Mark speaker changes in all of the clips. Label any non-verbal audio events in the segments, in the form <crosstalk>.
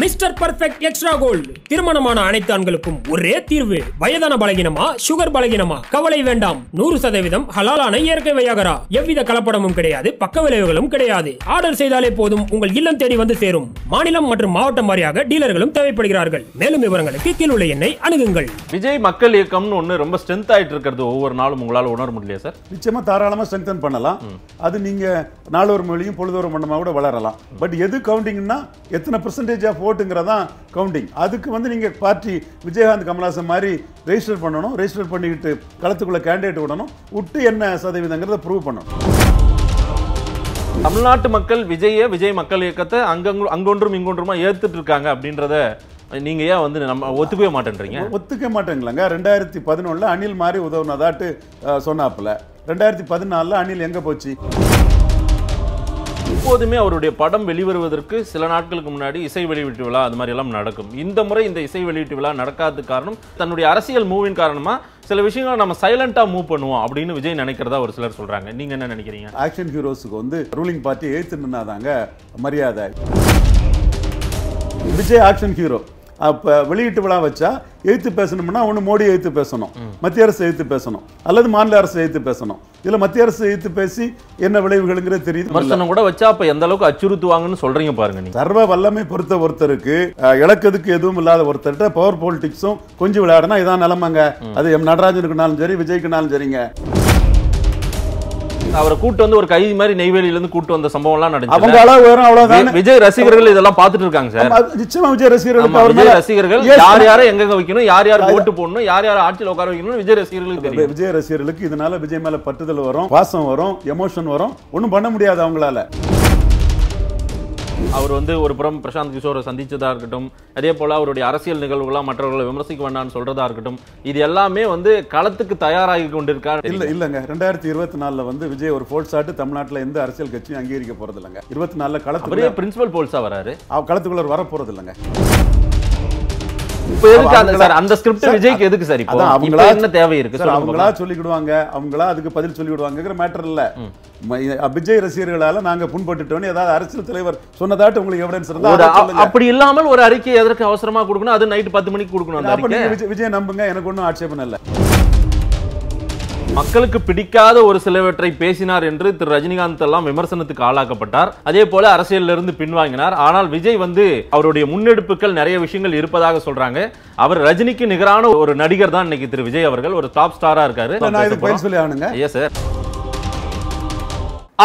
Speaker 1: mister perfect extra gold திருமணமான அனைத்து ஆண்களுக்கும் ஒரே தீர்வு வயதான பலகினமா சுகர் பலகினமா கவலை வேண்டாம் நூறு சதவீதம் ஹலாலான இயற்கை வையாகரா எவ்வித கலப்படமும் கிடையாது பக்க விளைவுகளும் கிடையாது ஆர்டர் செய்தாலே போதும் உங்கள் இல்லம் தேடி வந்து சேரும் மாநிலம் மற்றும் மாவட்டம் வாரியாக டீலர்களும் தேவைப்படுகிறார்கள் மேலும் விவரங்களுக்கு உள்ள எண்ணை அணுகுங்கள் விஜய் மக்கள் இயக்கம்னு
Speaker 2: ஒன்று ரொம்ப ஸ்ட்ரென்த் ஆயிட்டு இருக்கிறது ஒவ்வொரு நாளும் உங்களால் உணர முடியல சார் நிச்சயமா தாராளமா ஸ்ட்ரென்தன் பண்ணலாம் அது நீங்க நாலு ஒரு மொழியும் பொழுது ஒரு கூட வளரலாம் பட் எது கவுண்டிங்னா எத்தனை பர்சன்டேஜ் ஆஃப் ஓட்டுங்கிறதான் கவுண்டிங் அதுக்கு வந்து நீங்கள் பார்ட்டி விஜயகாந்த் கமலாசன் மாதிரி ரெஜிஸ்டர் பண்ணணும் ரெஜிஸ்டர் பண்ணிக்கிட்டு களத்துக்குள்ளே கேண்டிடேட் விடணும் விட்டு என்ன சதவீதங்கிறத ப்ரூவ் பண்ணணும்
Speaker 1: தமிழ்நாட்டு மக்கள் விஜய விஜய் மக்கள் இயக்கத்தை அங்கங்க அங்கொன்றும் இங்கொன்றுமா ஏற்றுட்டு இருக்காங்க அப்படின்றத நீங்க ஏன் வந்து நம்ம ஒத்துக்கவே மாட்டேன்றீங்க
Speaker 2: ஒத்துக்க மாட்டேங்களாங்க ரெண்டாயிரத்தி பதினொன்னுல அணில் மாதிரி உதவுனதாட்டு சொன்னாப்புல ரெண்டாயிரத்தி பதினாலுல அணில் எங்க போச்சு
Speaker 1: இப்போதுமே அவருடைய படம் வெளிவருவதற்கு சில நாட்களுக்கு முன்னாடி இசை வெளியீட்டு விழா அது மாதிரி எல்லாம் நடக்கும் இந்த முறை இந்த இசை வெளியீட்டு விழா நடக்காத காரணம் தன்னுடைய அரசியல் மூவின் காரணமாக சில விஷயங்களை நம்ம சைலண்டாக மூவ் பண்ணுவோம் அப்படின்னு விஜய் நினைக்கிறதா ஒரு சிலர் சொல்கிறாங்க நீங்கள் என்ன நினைக்கிறீங்க
Speaker 2: ஆக்ஷன் ஹீரோஸுக்கு வந்து ரூலிங் பார்ட்டி எழுத்து நின்னாதாங்க மரியாதை விஜய் ஆக்ஷன் ஹீரோ அப்போ வெளியீட்டு விழா வச்சா எழுத்து பேசணும்னா ஒன்று மோடி எழுத்து பேசணும் மத்திய அரசு எழுத்து பேசணும் அல்லது மாநில அரசு எழுத்து பேசணும் இதில் மத்திய அரசு எழுத்து பேசி என்ன விளைவுகள்ங்கிறது தெரியுது விமர்சனம்
Speaker 1: கூட வச்சா அப்போ எந்த அளவுக்கு அச்சுறுத்துவாங்கன்னு சொல்கிறீங்க பாருங்க
Speaker 2: சர்வ வல்லமை பொறுத்த ஒருத்தருக்கு இழக்கிறதுக்கு எதுவும் இல்லாத ஒருத்தர்கிட்ட பவர் பாலிடிக்ஸும் கொஞ்சம் விளையாடுனா இதான் நிலமங்க அது எம் நடராஜனுக்குனாலும் சரி விஜய்க்குனாலும் சரிங்க
Speaker 1: அவரை கூட்டு வந்து ஒரு கை மாதிரி நெய்வேலியில இருந்து கூட்டு வந்த சம்பவம் எல்லாம் நடந்துச்சு அவங்க அளவு உயரம் அவ்வளவுதான் விஜய் ரசிகர்கள் இதெல்லாம் பாத்துட்டு இருக்காங்க சார்
Speaker 2: நிச்சயமா விஜய் ரசிகர்கள் விஜய் ரசிகர்கள் யார் யார எங்க வைக்கணும் யார் யார் ஓட்டு போடணும் யார் யார் ஆட்சியில் உட்கார வைக்கணும் விஜய் ரசிகர்களுக்கு தெரியும் விஜய் ரசிகர்களுக்கு இதனால விஜய் மேல பட்டுதல் வரும் பாசம் வரும் எமோஷன் வரும் ஒண்ணும் பண்ண முடியாது அவங்களால
Speaker 1: அவர் வந்து ஒரு புறம் பிரசாந்த் கிஷோரை சந்தித்ததாக இருக்கட்டும் அதே போல் அவருடைய அரசியல் நிகழ்வுகளாக மற்றவர்களை விமர்சிக்க வேண்டாம்னு சொல்கிறதா இருக்கட்டும் இது எல்லாமே வந்து களத்துக்கு தயாராகி கொண்டிருக்காரு இல்லை இல்லைங்க
Speaker 2: ரெண்டாயிரத்தி இருபத்தி நாலில் வந்து விஜய் ஒரு போல்ஸ் ஆட்டு தமிழ்நாட்டில் எந்த அரசியல் கட்சியும் அங்கீகரிக்க போகிறது இல்லைங்க இருபத்தி நாலில் களத்துக்குள்ளே பிரின்சிபல் போல்ஸாக வராரு களத்துக்குள்ளே வர போகிறது இல்லைங்க
Speaker 1: இப்போ எதுக்கு அந்த சார் அந்த ஸ்கிரிப்ட் விஜய்க்கு எதுக்கு சார் இப்போ அவங்களா என்ன தேவை இருக்கு சார் அவங்களா
Speaker 2: விடுவாங்க அவங்களா அதுக்கு பதில் சொல்லி சொல்லிவிடுவாங்கங்கிற மேட்டர் இல்ல விஜய் ரசிகர்களால நாங்க புண்பட்டுட்டோம்னு ஏதாவது அரசியல் தலைவர் சொன்னதாட்டு உங்களுக்கு எவிடன்ஸ் இருந்தா அப்படி
Speaker 1: இல்லாமல் ஒரு அறிக்கை எதற்கு அவசரமா கொடுக்கணும் அது நைட் பத்து மணிக்கு கொடுக்கணும்
Speaker 2: விஜய் நம்புங்க எனக்கு ஒன்றும் ஆட்சேபம் இல்லை
Speaker 1: மக்களுக்கு பிடிக்காத ஒரு சிலவற்றை பேசினார் என்று திரு ரஜினிகாந்த் எல்லாம் விமர்சனத்துக்கு ஆளாக்கப்பட்டார் அதே போல அரசியலில் இருந்து பின்வாங்கினார் ஆனால் விஜய் வந்து அவருடைய முன்னெடுப்புகள் நிறைய விஷயங்கள் இருப்பதாக சொல்றாங்க அவர் ரஜினிக்கு நிகரான ஒரு நடிகர் தான் இன்னைக்கு திரு விஜய் அவர்கள் ஒரு டாப் ஸ்டாரா இருக்காரு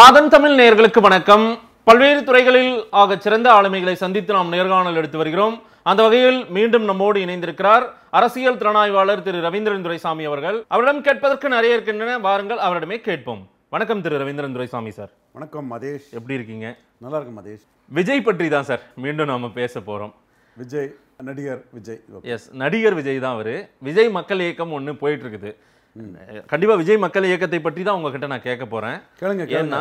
Speaker 1: ஆதன் தமிழ் நேர்களுக்கு வணக்கம் பல்வேறு துறைகளில் ஆக சிறந்த ஆளுமைகளை சந்தித்து நாம் நேர்காணல் எடுத்து வருகிறோம் அந்த வகையில் மீண்டும் நம்மோடு இணைந்திருக்கிறார் அரசியல் திறனாய்வாளர் திரு ரவீந்திரன் துரைசாமி அவர்கள் அவரிடம் கேட்பதற்கு நிறைய இருக்கின்றன வாருங்கள் அவரிடமே கேட்போம் வணக்கம் திரு ரவீந்திரன் துரைசாமி சார் வணக்கம் மதேஷ் எப்படி இருக்கீங்க நல்லா இருக்கும் மதேஷ் விஜய் பற்றி தான் சார் மீண்டும் நாம் பேச போகிறோம்
Speaker 2: விஜய் நடிகர் விஜய் எஸ்
Speaker 1: நடிகர் விஜய் தான் அவர் விஜய் மக்கள் இயக்கம் ஒன்று போயிட்டுருக்குது கண்டிப்பாக விஜய் மக்கள் இயக்கத்தை பற்றி தான் உங்ககிட்ட நான் கேட்க போகிறேன் கேளுங்க ஏன்னா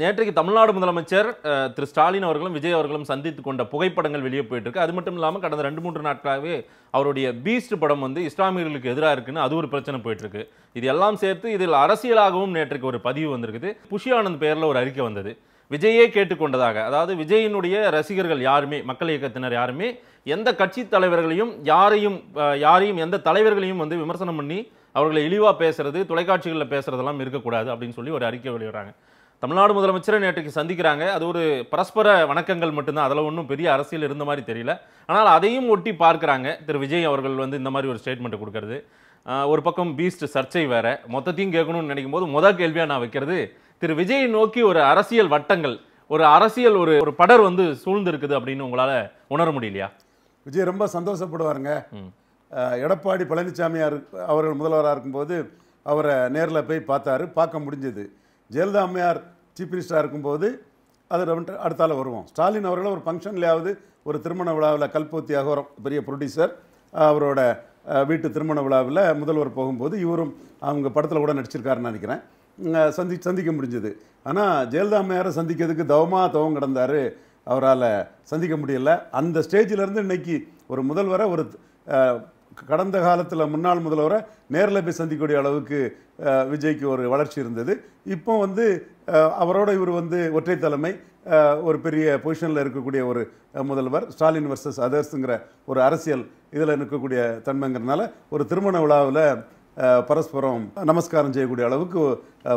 Speaker 1: நேற்றைக்கு தமிழ்நாடு முதலமைச்சர் திரு ஸ்டாலின் அவர்களும் விஜய் அவர்களும் சந்தித்து கொண்ட புகைப்படங்கள் வெளியே போயிட்டு இருக்கு அது மட்டும் இல்லாமல் கடந்த ரெண்டு மூன்று நாட்களாகவே அவருடைய பீஸ்ட் படம் வந்து இஸ்லாமியர்களுக்கு எதிராக இருக்குன்னு அது ஒரு பிரச்சனை போயிட்டு இருக்கு இது எல்லாம் சேர்த்து இதில் அரசியலாகவும் நேற்றைக்கு ஒரு பதிவு வந்திருக்குது புஷியானந்த் ஆனந்த் பெயரில் ஒரு அறிக்கை வந்தது விஜயே கேட்டுக்கொண்டதாக அதாவது விஜயினுடைய ரசிகர்கள் யாருமே மக்கள் இயக்கத்தினர் யாருமே எந்த கட்சி தலைவர்களையும் யாரையும் யாரையும் எந்த தலைவர்களையும் வந்து விமர்சனம் பண்ணி அவர்களை இழிவாக பேசுறது தொலைக்காட்சிகளில் பேசுகிறதெல்லாம் இருக்கக்கூடாது அப்படின்னு சொல்லி ஒரு அறிக்கை வெளியிடுறாங்க தமிழ்நாடு முதலமைச்சரை நேற்றுக்கு சந்திக்கிறாங்க அது ஒரு பரஸ்பர வணக்கங்கள் மட்டும்தான் அதில் ஒன்றும் பெரிய அரசியல் இருந்த மாதிரி தெரியல ஆனால் அதையும் ஒட்டி பார்க்குறாங்க திரு விஜய் அவர்கள் வந்து இந்த மாதிரி ஒரு ஸ்டேட்மெண்ட் கொடுக்கறது ஒரு பக்கம் பீஸ்ட் சர்ச்சை வேறு மொத்தத்தையும் கேட்கணும்னு நினைக்கும் போது மொதல் கேள்வியாக நான் வைக்கிறது திரு விஜய் நோக்கி ஒரு அரசியல் வட்டங்கள் ஒரு அரசியல் ஒரு ஒரு படர் வந்து சூழ்ந்திருக்குது அப்படின்னு உங்களால் உணர முடியலையா
Speaker 2: விஜய் ரொம்ப சந்தோஷப்படுவாருங்க எடப்பாடி பழனிசாமியார் அவர்கள் முதல்வராக இருக்கும்போது அவரை நேரில் போய் பார்த்தாரு பார்க்க முடிஞ்சது ஜெயலலிதா அம்மையார் சீஃப் மினிஸ்டராக இருக்கும்போது அது அடுத்தால வருவோம் ஸ்டாலின் அவர்கள் ஒரு ஃபங்க்ஷன்லேயாவது ஒரு திருமண விழாவில் கல்போத்தி அகோரம் பெரிய ப்ரொடியூசர் அவரோட வீட்டு திருமண விழாவில் முதல்வர் போகும்போது இவரும் அவங்க படத்தில் கூட நடிச்சிருக்காருன்னு நினைக்கிறேன் சந்தி சந்திக்க முடிஞ்சது ஆனால் ஜெயலலிதா அம்மையாரை சந்திக்கிறதுக்கு தவமாக தவம் கிடந்தார் அவரால் சந்திக்க முடியல அந்த ஸ்டேஜிலேருந்து இன்றைக்கி ஒரு முதல்வரை ஒரு கடந்த காலத்தில் முன்னாள் முதல்வரை நேரில் போய் சந்திக்கக்கூடிய அளவுக்கு விஜய்க்கு ஒரு வளர்ச்சி இருந்தது இப்போ வந்து அவரோட இவர் வந்து ஒற்றை தலைமை ஒரு பெரிய பொசிஷனில் இருக்கக்கூடிய ஒரு முதல்வர் ஸ்டாலின் வர்சஸ் அதர்ஸுங்கிற ஒரு அரசியல் இதில் நிற்கக்கூடிய தன்மைங்கிறதுனால ஒரு திருமண விழாவில் பரஸ்பரம் நமஸ்காரம் செய்யக்கூடிய அளவுக்கு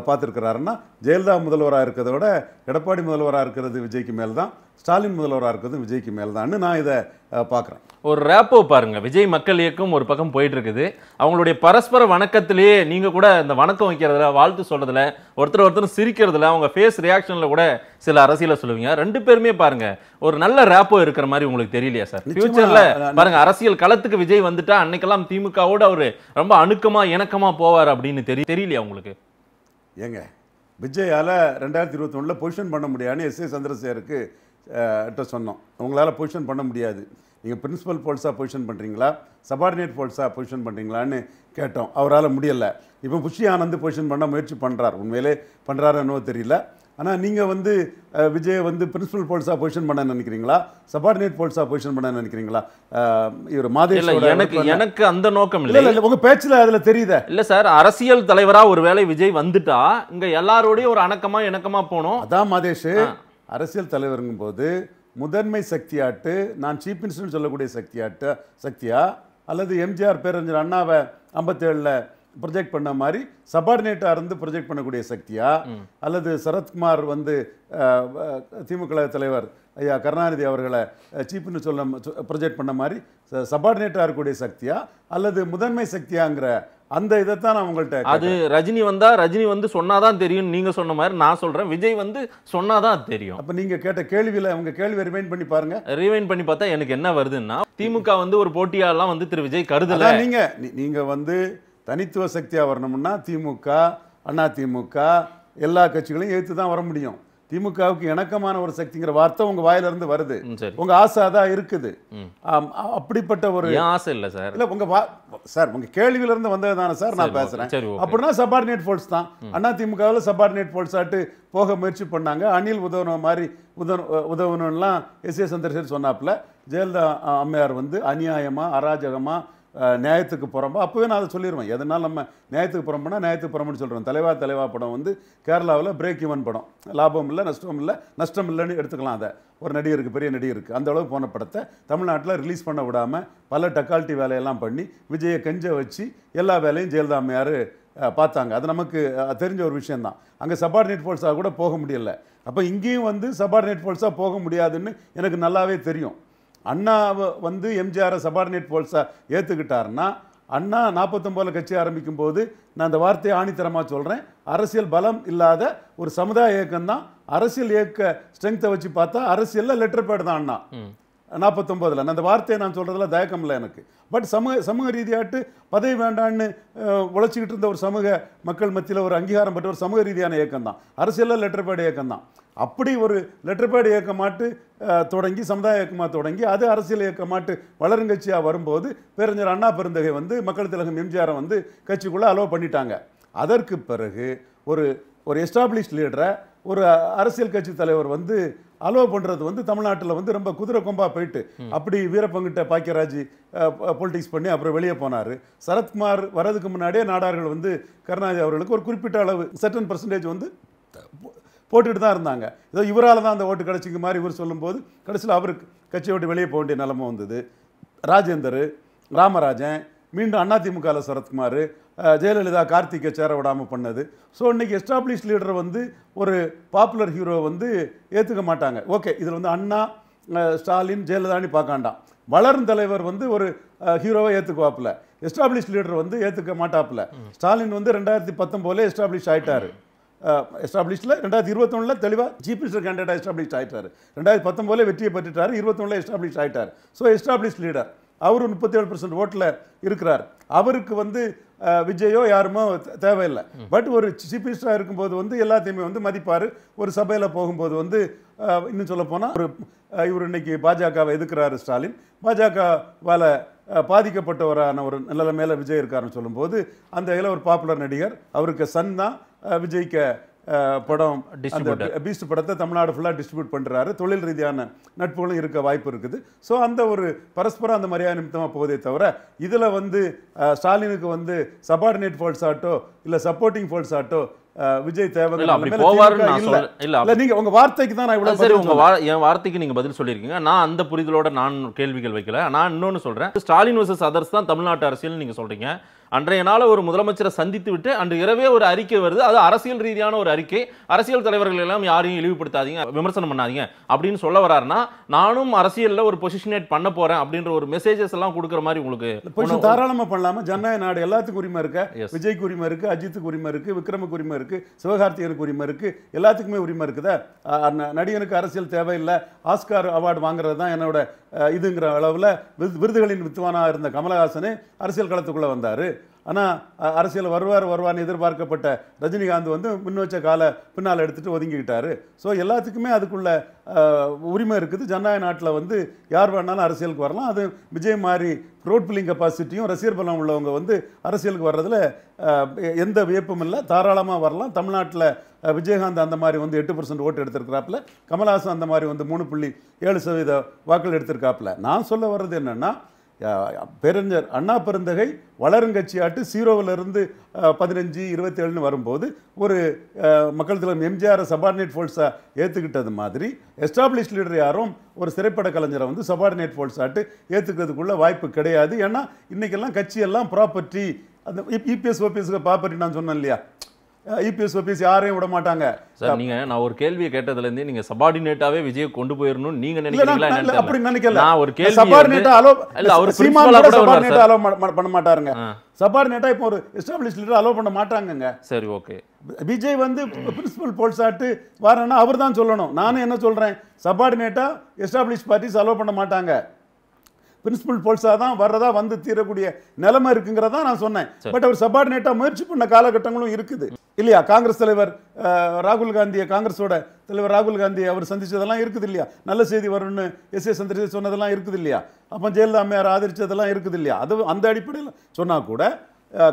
Speaker 2: பார்த்துருக்கிறாருன்னா ஜெயலலிதா முதல்வராக இருக்கிறத விட எடப்பாடி முதல்வராக இருக்கிறது விஜய்க்கு மேல் தான் ஸ்டாலின் முதல்வராக இருக்கிறது விஜய்க்கு மேல் தான்னு நான் இதை பார்க்குறேன்
Speaker 1: ஒரு ரேப்போ பாருங்க விஜய் மக்கள் இயக்கம் ஒரு பக்கம் போயிட்டு இருக்குது அவங்களுடைய பரஸ்பர வணக்கத்திலேயே நீங்க கூட இந்த வணக்கம் வைக்கிறதுல வாழ்த்து சொல்றதுல ஒருத்தர் ஒருத்தர் சிரிக்கிறதுல அவங்க ஃபேஸ் ரியாக்ஷன்ல கூட சில அரசியல சொல்லுவீங்க ரெண்டு பேருமே பாருங்க ஒரு நல்ல ரேப்போ இருக்கிற மாதிரி உங்களுக்கு தெரியலையா சார் ஃபியூச்சர்ல பாருங்க அரசியல் களத்துக்கு விஜய் வந்துட்டா அன்னைக்கெல்லாம் திமுகவோட அவரு ரொம்ப அணுக்கமா இணக்கமா போவார் அப்படின்னு தெரிய தெரியலையா உங்களுக்கு
Speaker 2: ஏங்க விஜயால் ரெண்டாயிரத்தி இருபத்தொன்னில் பொசிஷன் பண்ண முடியாதுன்னு எஸ் ஏ சந்திரசேகருக்கு கிட்ட சொன்னோம் உங்களால் பொசிஷன் பண்ண முடியாது நீங்கள் பிரின்ஸிபல் போல்ஸாக பொசிஷன் பண்ணுறீங்களா சபார்டினேட் போல்ஸாக பொசிஷன் பண்ணுறீங்களான்னு கேட்டோம் அவரால் முடியலை இப்போ புஷி ஆனந்த் பொசிஷன் பண்ண முயற்சி பண்ணுறார் உண்மையிலே பண்ணுறாருன்னு தெரியல ஆனால் நீங்கள் வந்து விஜய் வந்து பிரின்சிபல் போலீஸாக பொசிஷன் பண்ண நினைக்கிறீங்களா சபார்டினேட் போலீஸாக பொசிஷன் பண்ண நினைக்கிறீங்களா இவர் மாதிரி எனக்கு
Speaker 1: எனக்கு அந்த நோக்கம் இல்லை இல்லை
Speaker 2: உங்கள் பேச்சில் அதில் தெரியுத இல்லை சார் அரசியல் தலைவராக ஒரு வேளை விஜய் வந்துட்டா இங்கே எல்லாரோடையும் ஒரு அணக்கமாக இணக்கமாக போகணும் அதான் மாதேஷ் அரசியல் தலைவருங்கும் போது முதன்மை சக்தியாட்டு நான் சீஃப் மினிஸ்டர்னு சொல்லக்கூடிய சக்தியாட்டு சக்தியா அல்லது எம்ஜிஆர் பேரறிஞர் அண்ணாவை ஐம்பத்தேழில் ப்ரொஜெக்ட் பண்ண மாதிரி சபார்டினேட்டாக இருந்து ப்ரொஜெக்ட் பண்ணக்கூடிய சக்தியா அல்லது சரத்குமார் வந்து திமுக தலைவர் ஐயா கருணாநிதி அவர்களை சீப்புன்னு சொல்ல ப்ரொஜெக்ட் பண்ண மாதிரி சபார்டினேட்டாக இருக்கக்கூடிய சக்தியா அல்லது முதன்மை சக்தியாங்கிற அந்த இதை தான் நான் உங்கள்கிட்ட அது
Speaker 1: ரஜினி வந்தா ரஜினி வந்து சொன்னாதான் தெரியும் நீங்க சொன்ன மாதிரி நான் சொல்றேன் விஜய் வந்து சொன்னாதான் தெரியும்
Speaker 2: அப்ப நீங்க கேட்ட கேள்வியில அவங்க கேள்வியை ரிமைண்ட் பண்ணி பாருங்க
Speaker 1: ரிமைண்ட் பண்ணி பார்த்தா எனக்கு என்ன வருதுன்னா திமுக வந்து ஒரு போட்டியாலாம் வந்து திரு விஜய் கருதல நீங்க
Speaker 2: நீங்க வந்து தனித்துவ சக்தியாக வரணும்னா திமுக அண்ணா திமுக எல்லா கட்சிகளையும் எடுத்து தான் வர முடியும் திமுகவுக்கு இணக்கமான ஒரு சக்திங்கிற வார்த்தை உங்க வாயிலிருந்து வருது உங்க ஆசை அதான் இருக்குது அப்படிப்பட்ட ஒரு ஆசை இல்லை சார் இல்ல உங்க சார் உங்க இருந்து வந்தது தானே சார் நான் பேசுறேன் அப்படின்னா சபார்டினேட் ஃபோர்ஸ் தான் அண்ணா திமுகவில் சபார்டினேட் ஃபோர்ஸ் ஆட்டு போக முயற்சி பண்ணாங்க அணில் உதவன மாதிரி உதவ உதவணும்லாம் எஸ் ஏ சந்திரசேகர் சொன்னாப்புல ஜெயலலிதா அம்மையார் வந்து அநியாயமா அராஜகமா நியாயத்துக்கு புறம்பா அப்போவே நான் அதை சொல்லிடுவேன் எதனால் நம்ம நியாயத்துக்கு புறம்புனா நியாயத்துக்கு புறம்புனு சொல்கிறோம் தலைவா தலைவா படம் வந்து கேரளாவில் பிரேக் இவன் படம் லாபம் இல்லை நஷ்டம் இல்லை நஷ்டம் இல்லைன்னு எடுத்துக்கலாம் அதை ஒரு நடிகருக்கு பெரிய நடிகருக்கு அந்த அளவுக்கு போன படத்தை தமிழ்நாட்டில் ரிலீஸ் பண்ண விடாமல் பல டக்கால்ட்டி வேலையெல்லாம் பண்ணி விஜயை கெஞ்ச வச்சு எல்லா வேலையும் ஜெயலலிதாமையார் பார்த்தாங்க அது நமக்கு தெரிஞ்ச ஒரு விஷயந்தான் அங்கே சபார்டினேட் ஃபோல்ஸாக கூட போக முடியலை அப்போ இங்கேயும் வந்து சபார்டினேட் ஃபோர்ஸாக போக முடியாதுன்னு எனக்கு நல்லாவே தெரியும் அண்ணா வந்து எம்ஜிஆரை சபார்டினேட் போல்ஸாக ஏற்றுக்கிட்டாருன்னா அண்ணா நாற்பத்தொம்போதில் கட்சி ஆரம்பிக்கும் போது நான் அந்த வார்த்தையை ஆணித்தரமாக சொல்கிறேன் அரசியல் பலம் இல்லாத ஒரு சமுதாய இயக்கம் தான் அரசியல் இயக்க ஸ்ட்ரென்த்தை வச்சு பார்த்தா அரசியலில் லெட்டர் பேட் தான் அண்ணா நாற்பத்தொம்போதில் அந்த வார்த்தையை நான் சொல்கிறதுல தயக்கம் இல்லை எனக்கு பட் சமூக சமூக ரீதியாட்டு பதவி வேண்டான்னு உழைச்சிக்கிட்டு இருந்த ஒரு சமூக மக்கள் மத்தியில் ஒரு அங்கீகாரம் பெற்ற ஒரு சமூக ரீதியான இயக்கம் தான் அரசியலில் லெட்டர் பேட் இயக்கம் தான் அப்படி ஒரு லெட்டர்பேடு இயக்கமாட்டு தொடங்கி சமுதாய இயக்கமாக தொடங்கி அது அரசியல் இயக்கமாட்டு வளருங்கட்சியாக வரும்போது பேரறிஞர் அண்ணா பெருந்தகை வந்து மக்கள் திலகம் எம்ஜிஆரை வந்து கட்சிக்குள்ளே அலோவ் பண்ணிட்டாங்க அதற்கு பிறகு ஒரு ஒரு எஸ்டாப்ளிஷ் லீடரை ஒரு அரசியல் கட்சி தலைவர் வந்து அலோவ் பண்ணுறது வந்து தமிழ்நாட்டில் வந்து ரொம்ப குதிரை கொம்பாக போயிட்டு அப்படி வீரப்பங்கிட்ட பாக்கியராஜ் பொலிட்டிக்ஸ் பண்ணி அப்புறம் வெளியே போனார் சரத்குமார் வர்றதுக்கு முன்னாடியே நாடார்கள் வந்து கருணாநிதி அவர்களுக்கு ஒரு குறிப்பிட்ட அளவு சர்டன் பர்சன்டேஜ் வந்து போட்டுட்டு தான் இருந்தாங்க ஏதோ இவரால் தான் அந்த ஓட்டு கிடச்சிங்க மாதிரி இவர் சொல்லும்போது கடைசியில் அவருக்கு கட்சியை விட்டு வெளியே போக வேண்டிய நிலமை வந்தது ராஜேந்தர் ராமராஜன் மீண்டும் அதிமுகவில் சரத்குமார் ஜெயலலிதா கார்த்திகை சேர விடாமல் பண்ணது ஸோ இன்றைக்கி எஸ்டாப்ளிஷ் லீடரை வந்து ஒரு பாப்புலர் ஹீரோவை வந்து ஏற்றுக்க மாட்டாங்க ஓகே இதில் வந்து அண்ணா ஸ்டாலின் ஜெயலலிதான்னு பார்க்காண்டாம் வளரும் தலைவர் வந்து ஒரு ஹீரோவை ஏற்றுக்குவாப்பில் எஸ்டாப்ளிஷ் லீடர் வந்து ஏற்றுக்க மாட்டாப்புல ஸ்டாலின் வந்து ரெண்டாயிரத்தி பத்தொம்போதே எஸ்டாப்ளிஷ் ஆகிட்டார் எஸ்டாப்ளிஷில் ரெண்டாயிரத்தி இருபத்தொன்னில் தெளிவாக சீஃப் மினிஸ்டர் கேண்டிடேட்டாக எஸ்டாப்ளிஷ் ஆகிட்டார் ரெண்டாயிரத்தி பத்தொம்போதில் வெற்றியை பெற்றுட்டார் இருபத்தொன்னில் எஸ்டாப்ளிஷ் ஆகிட்டார் ஸோ எஸ்டாப்ளிஷ் லீடர் அவர் முப்பத்தி ஏழு பர்சன்ட் ஓட்டில் இருக்கிறார் அவருக்கு வந்து விஜயோ யாருமோ தேவையில்லை பட் ஒரு சீஃப் மினிஸ்டராக இருக்கும்போது வந்து எல்லாத்தையுமே வந்து மதிப்பார் ஒரு சபையில் போகும்போது வந்து இன்னும் சொல்லப்போனால் ஒரு இவர் இன்னைக்கு பாஜகவை எதுக்குறாரு ஸ்டாலின் பாஜகவால் பாதிக்கப்பட்டவரான ஒரு நல்ல மேலே விஜய் இருக்காருன்னு சொல்லும்போது அந்த இதில் ஒரு பாப்புலர் நடிகர் அவருக்கு சன் தான் விஜய்க்க படம் அந்த பீஸ்ட் படத்தை தமிழ்நாடு ஃபுல்லாக டிஸ்ட்ரிபியூட் பண்ணுறாரு தொழில் ரீதியான நட்புகளும் இருக்க வாய்ப்பு இருக்குது ஸோ அந்த ஒரு பரஸ்பரம் அந்த மரியாதை நிமித்தமாக போவதே தவிர இதில் வந்து ஸ்டாலினுக்கு வந்து சபார்டினேட் ஃபால்ஸ் ஆட்டோ இல்லை சப்போர்ட்டிங் ஃபால்ஸ் ஆட்டோ விஜய் தேவர்கள் உங்க வார்த்தைக்கு தான் சரி உங்க
Speaker 1: என் வார்த்தைக்கு நீங்க பதில் சொல்லியிருக்கீங்க நான் அந்த புரிதலோட நான் கேள்விகள் வைக்கல நான் இன்னொன்னு சொல்றேன் ஸ்டாலின் வர்சஸ் அதர்ஸ் தான் தமிழ்நாட்டு அரசியல் நீங்க சொல்றீங்க அன்றைய நாள் ஒரு முதலமைச்சரை சந்தித்து விட்டு அன்று இரவே ஒரு அறிக்கை வருது அது அரசியல் ரீதியான ஒரு அறிக்கை அரசியல் தலைவர்கள் எல்லாம் யாரையும் இழிவுபடுத்தாதீங்க விமர்சனம் பண்ணாதீங்க அப்படின்னு சொல்ல வராருன்னா நானும் அரசியலில் ஒரு பொசிஷனேட் பண்ண போறேன் அப்படின்ற ஒரு மெசேஜஸ் எல்லாம் கொடுக்குற மாதிரி உங்களுக்கு
Speaker 2: தாராளமாக பண்ணலாமா ஜனநாயக நாடு எல்லாத்துக்கும் உரிமை இருக்கு விஜய்க்கு உரிமை இருக்கு அஜித் உரிமை இருக்கு விக்ரம உரிமை இருக்குது சிவகார்த்திகனுக்கு உரிமை இருக்குது எல்லாத்துக்குமே உரிமை இருக்குதா நடிகனுக்கு அரசியல் தேவையில்லை ஆஸ்கார் அவார்டு வாங்குறது தான் என்னோட இதுங்கிற அளவில் விருதுகளின் வித்துவானாக இருந்த கமலஹாசனே அரசியல் களத்துக்குள்ளே வந்தார் ஆனால் அரசியல் வருவார் வருவார்னு எதிர்பார்க்கப்பட்ட ரஜினிகாந்த் வந்து முன்வச்ச கால பின்னால் எடுத்துகிட்டு ஒதுங்கிக்கிட்டார் ஸோ எல்லாத்துக்குமே அதுக்குள்ள உரிமை இருக்குது ஜனநாயக நாட்டில் வந்து யார் வேணாலும் அரசியலுக்கு வரலாம் அது விஜய் மாதிரி ரோட் பில்லிங் கெப்பாசிட்டியும் ரசிகர் பலம் உள்ளவங்க வந்து அரசியலுக்கு வர்றதில் எந்த வியப்பும் இல்லை தாராளமாக வரலாம் தமிழ்நாட்டில் விஜயகாந்த் அந்த மாதிரி வந்து எட்டு பர்சன்ட் ஓட்டு எடுத்திருக்கிறாப்புல கமல்ஹாசன் அந்த மாதிரி வந்து மூணு புள்ளி ஏழு சதவீத வாக்கள் எடுத்திருக்காப்புல நான் சொல்ல வர்றது என்னென்னா பெருஞ்சர் அண்ணா பெருந்தகை வளருங்கட்சியாட்டு சீரோவிலிருந்து பதினஞ்சு இருபத்தேழுன்னு வரும்போது ஒரு மக்கள் தலைவர் எம்ஜிஆரை சபார்டினேட் ஃபோல்ஸாக ஏற்றுக்கிட்டது மாதிரி எஸ்டாப்ளிஷ் லீடர் யாரும் ஒரு சிறைப்பட கலைஞரை வந்து சபார்டினேட் ஆட்டு ஏற்றுக்கிறதுக்குள்ள வாய்ப்பு கிடையாது ஏன்னா இன்றைக்கெல்லாம் கட்சியெல்லாம் ப்ராப்பர்ட்டி அந்த இபிஎஸ் ஓபிஎஸ்க்கு ப்ராப்பர்ட்டி நான் சொன்னேன் இல்லையா ஐபிஎஸ் ஓபிஎஸ் e யாரையும் விட மாட்டாங்க
Speaker 1: சார் நீங்க நான் ஒரு கேள்வியை கேட்டதுல இருந்து நீங்க சபார்டினேட்டாவே விஜய் கொண்டு போயிடணும் நீங்க நினைக்கிறீங்களா அப்படி நினைக்கல நான் ஒரு கேள்வி சபார்டினேட்டா அலோ இல்ல அவர் சீமான் கூட சபார்டினேட்டா அலோ
Speaker 2: பண்ண மாட்டாருங்க சபார்டினேட்டா இப்போ ஒரு எஸ்டாப்லிஷ் லீடர் அலோ பண்ண மாட்டாங்கங்க சரி ஓகே விஜய் வந்து பிரின்சிபல் போல் சாட்டு வரேன்னா அவர் தான் சொல்லணும் நானும் என்ன சொல்றேன் சபார்டினேட்டா எஸ்டாப்லிஷ் பார்ட்டிஸ் அலோ பண்ண மாட்டாங்க பிரின்சிபல் போல்ஸாக தான் வர்றதா வந்து தீரக்கூடிய நிலைமை இருக்குங்கிறதா நான் சொன்னேன் பட் அவர் சபார்டினேட்டாக முயற்சி பண்ண காலகட்டங்களும் இருக்குது இல்லையா காங்கிரஸ் தலைவர் ராகுல் காந்தியை காங்கிரஸோட தலைவர் ராகுல் காந்தி அவர் சந்திச்சதெல்லாம் இருக்குது இல்லையா நல்ல செய்தி வரும்னு எஸ் ஏ சந்திரசேகர் சொன்னதெல்லாம் இருக்குது இல்லையா அப்போ ஜெயலலிதா அம்மையார் ஆதரிச்சதெல்லாம் இருக்குது இல்லையா அது அந்த அடிப்படையில் சொன்னால் கூட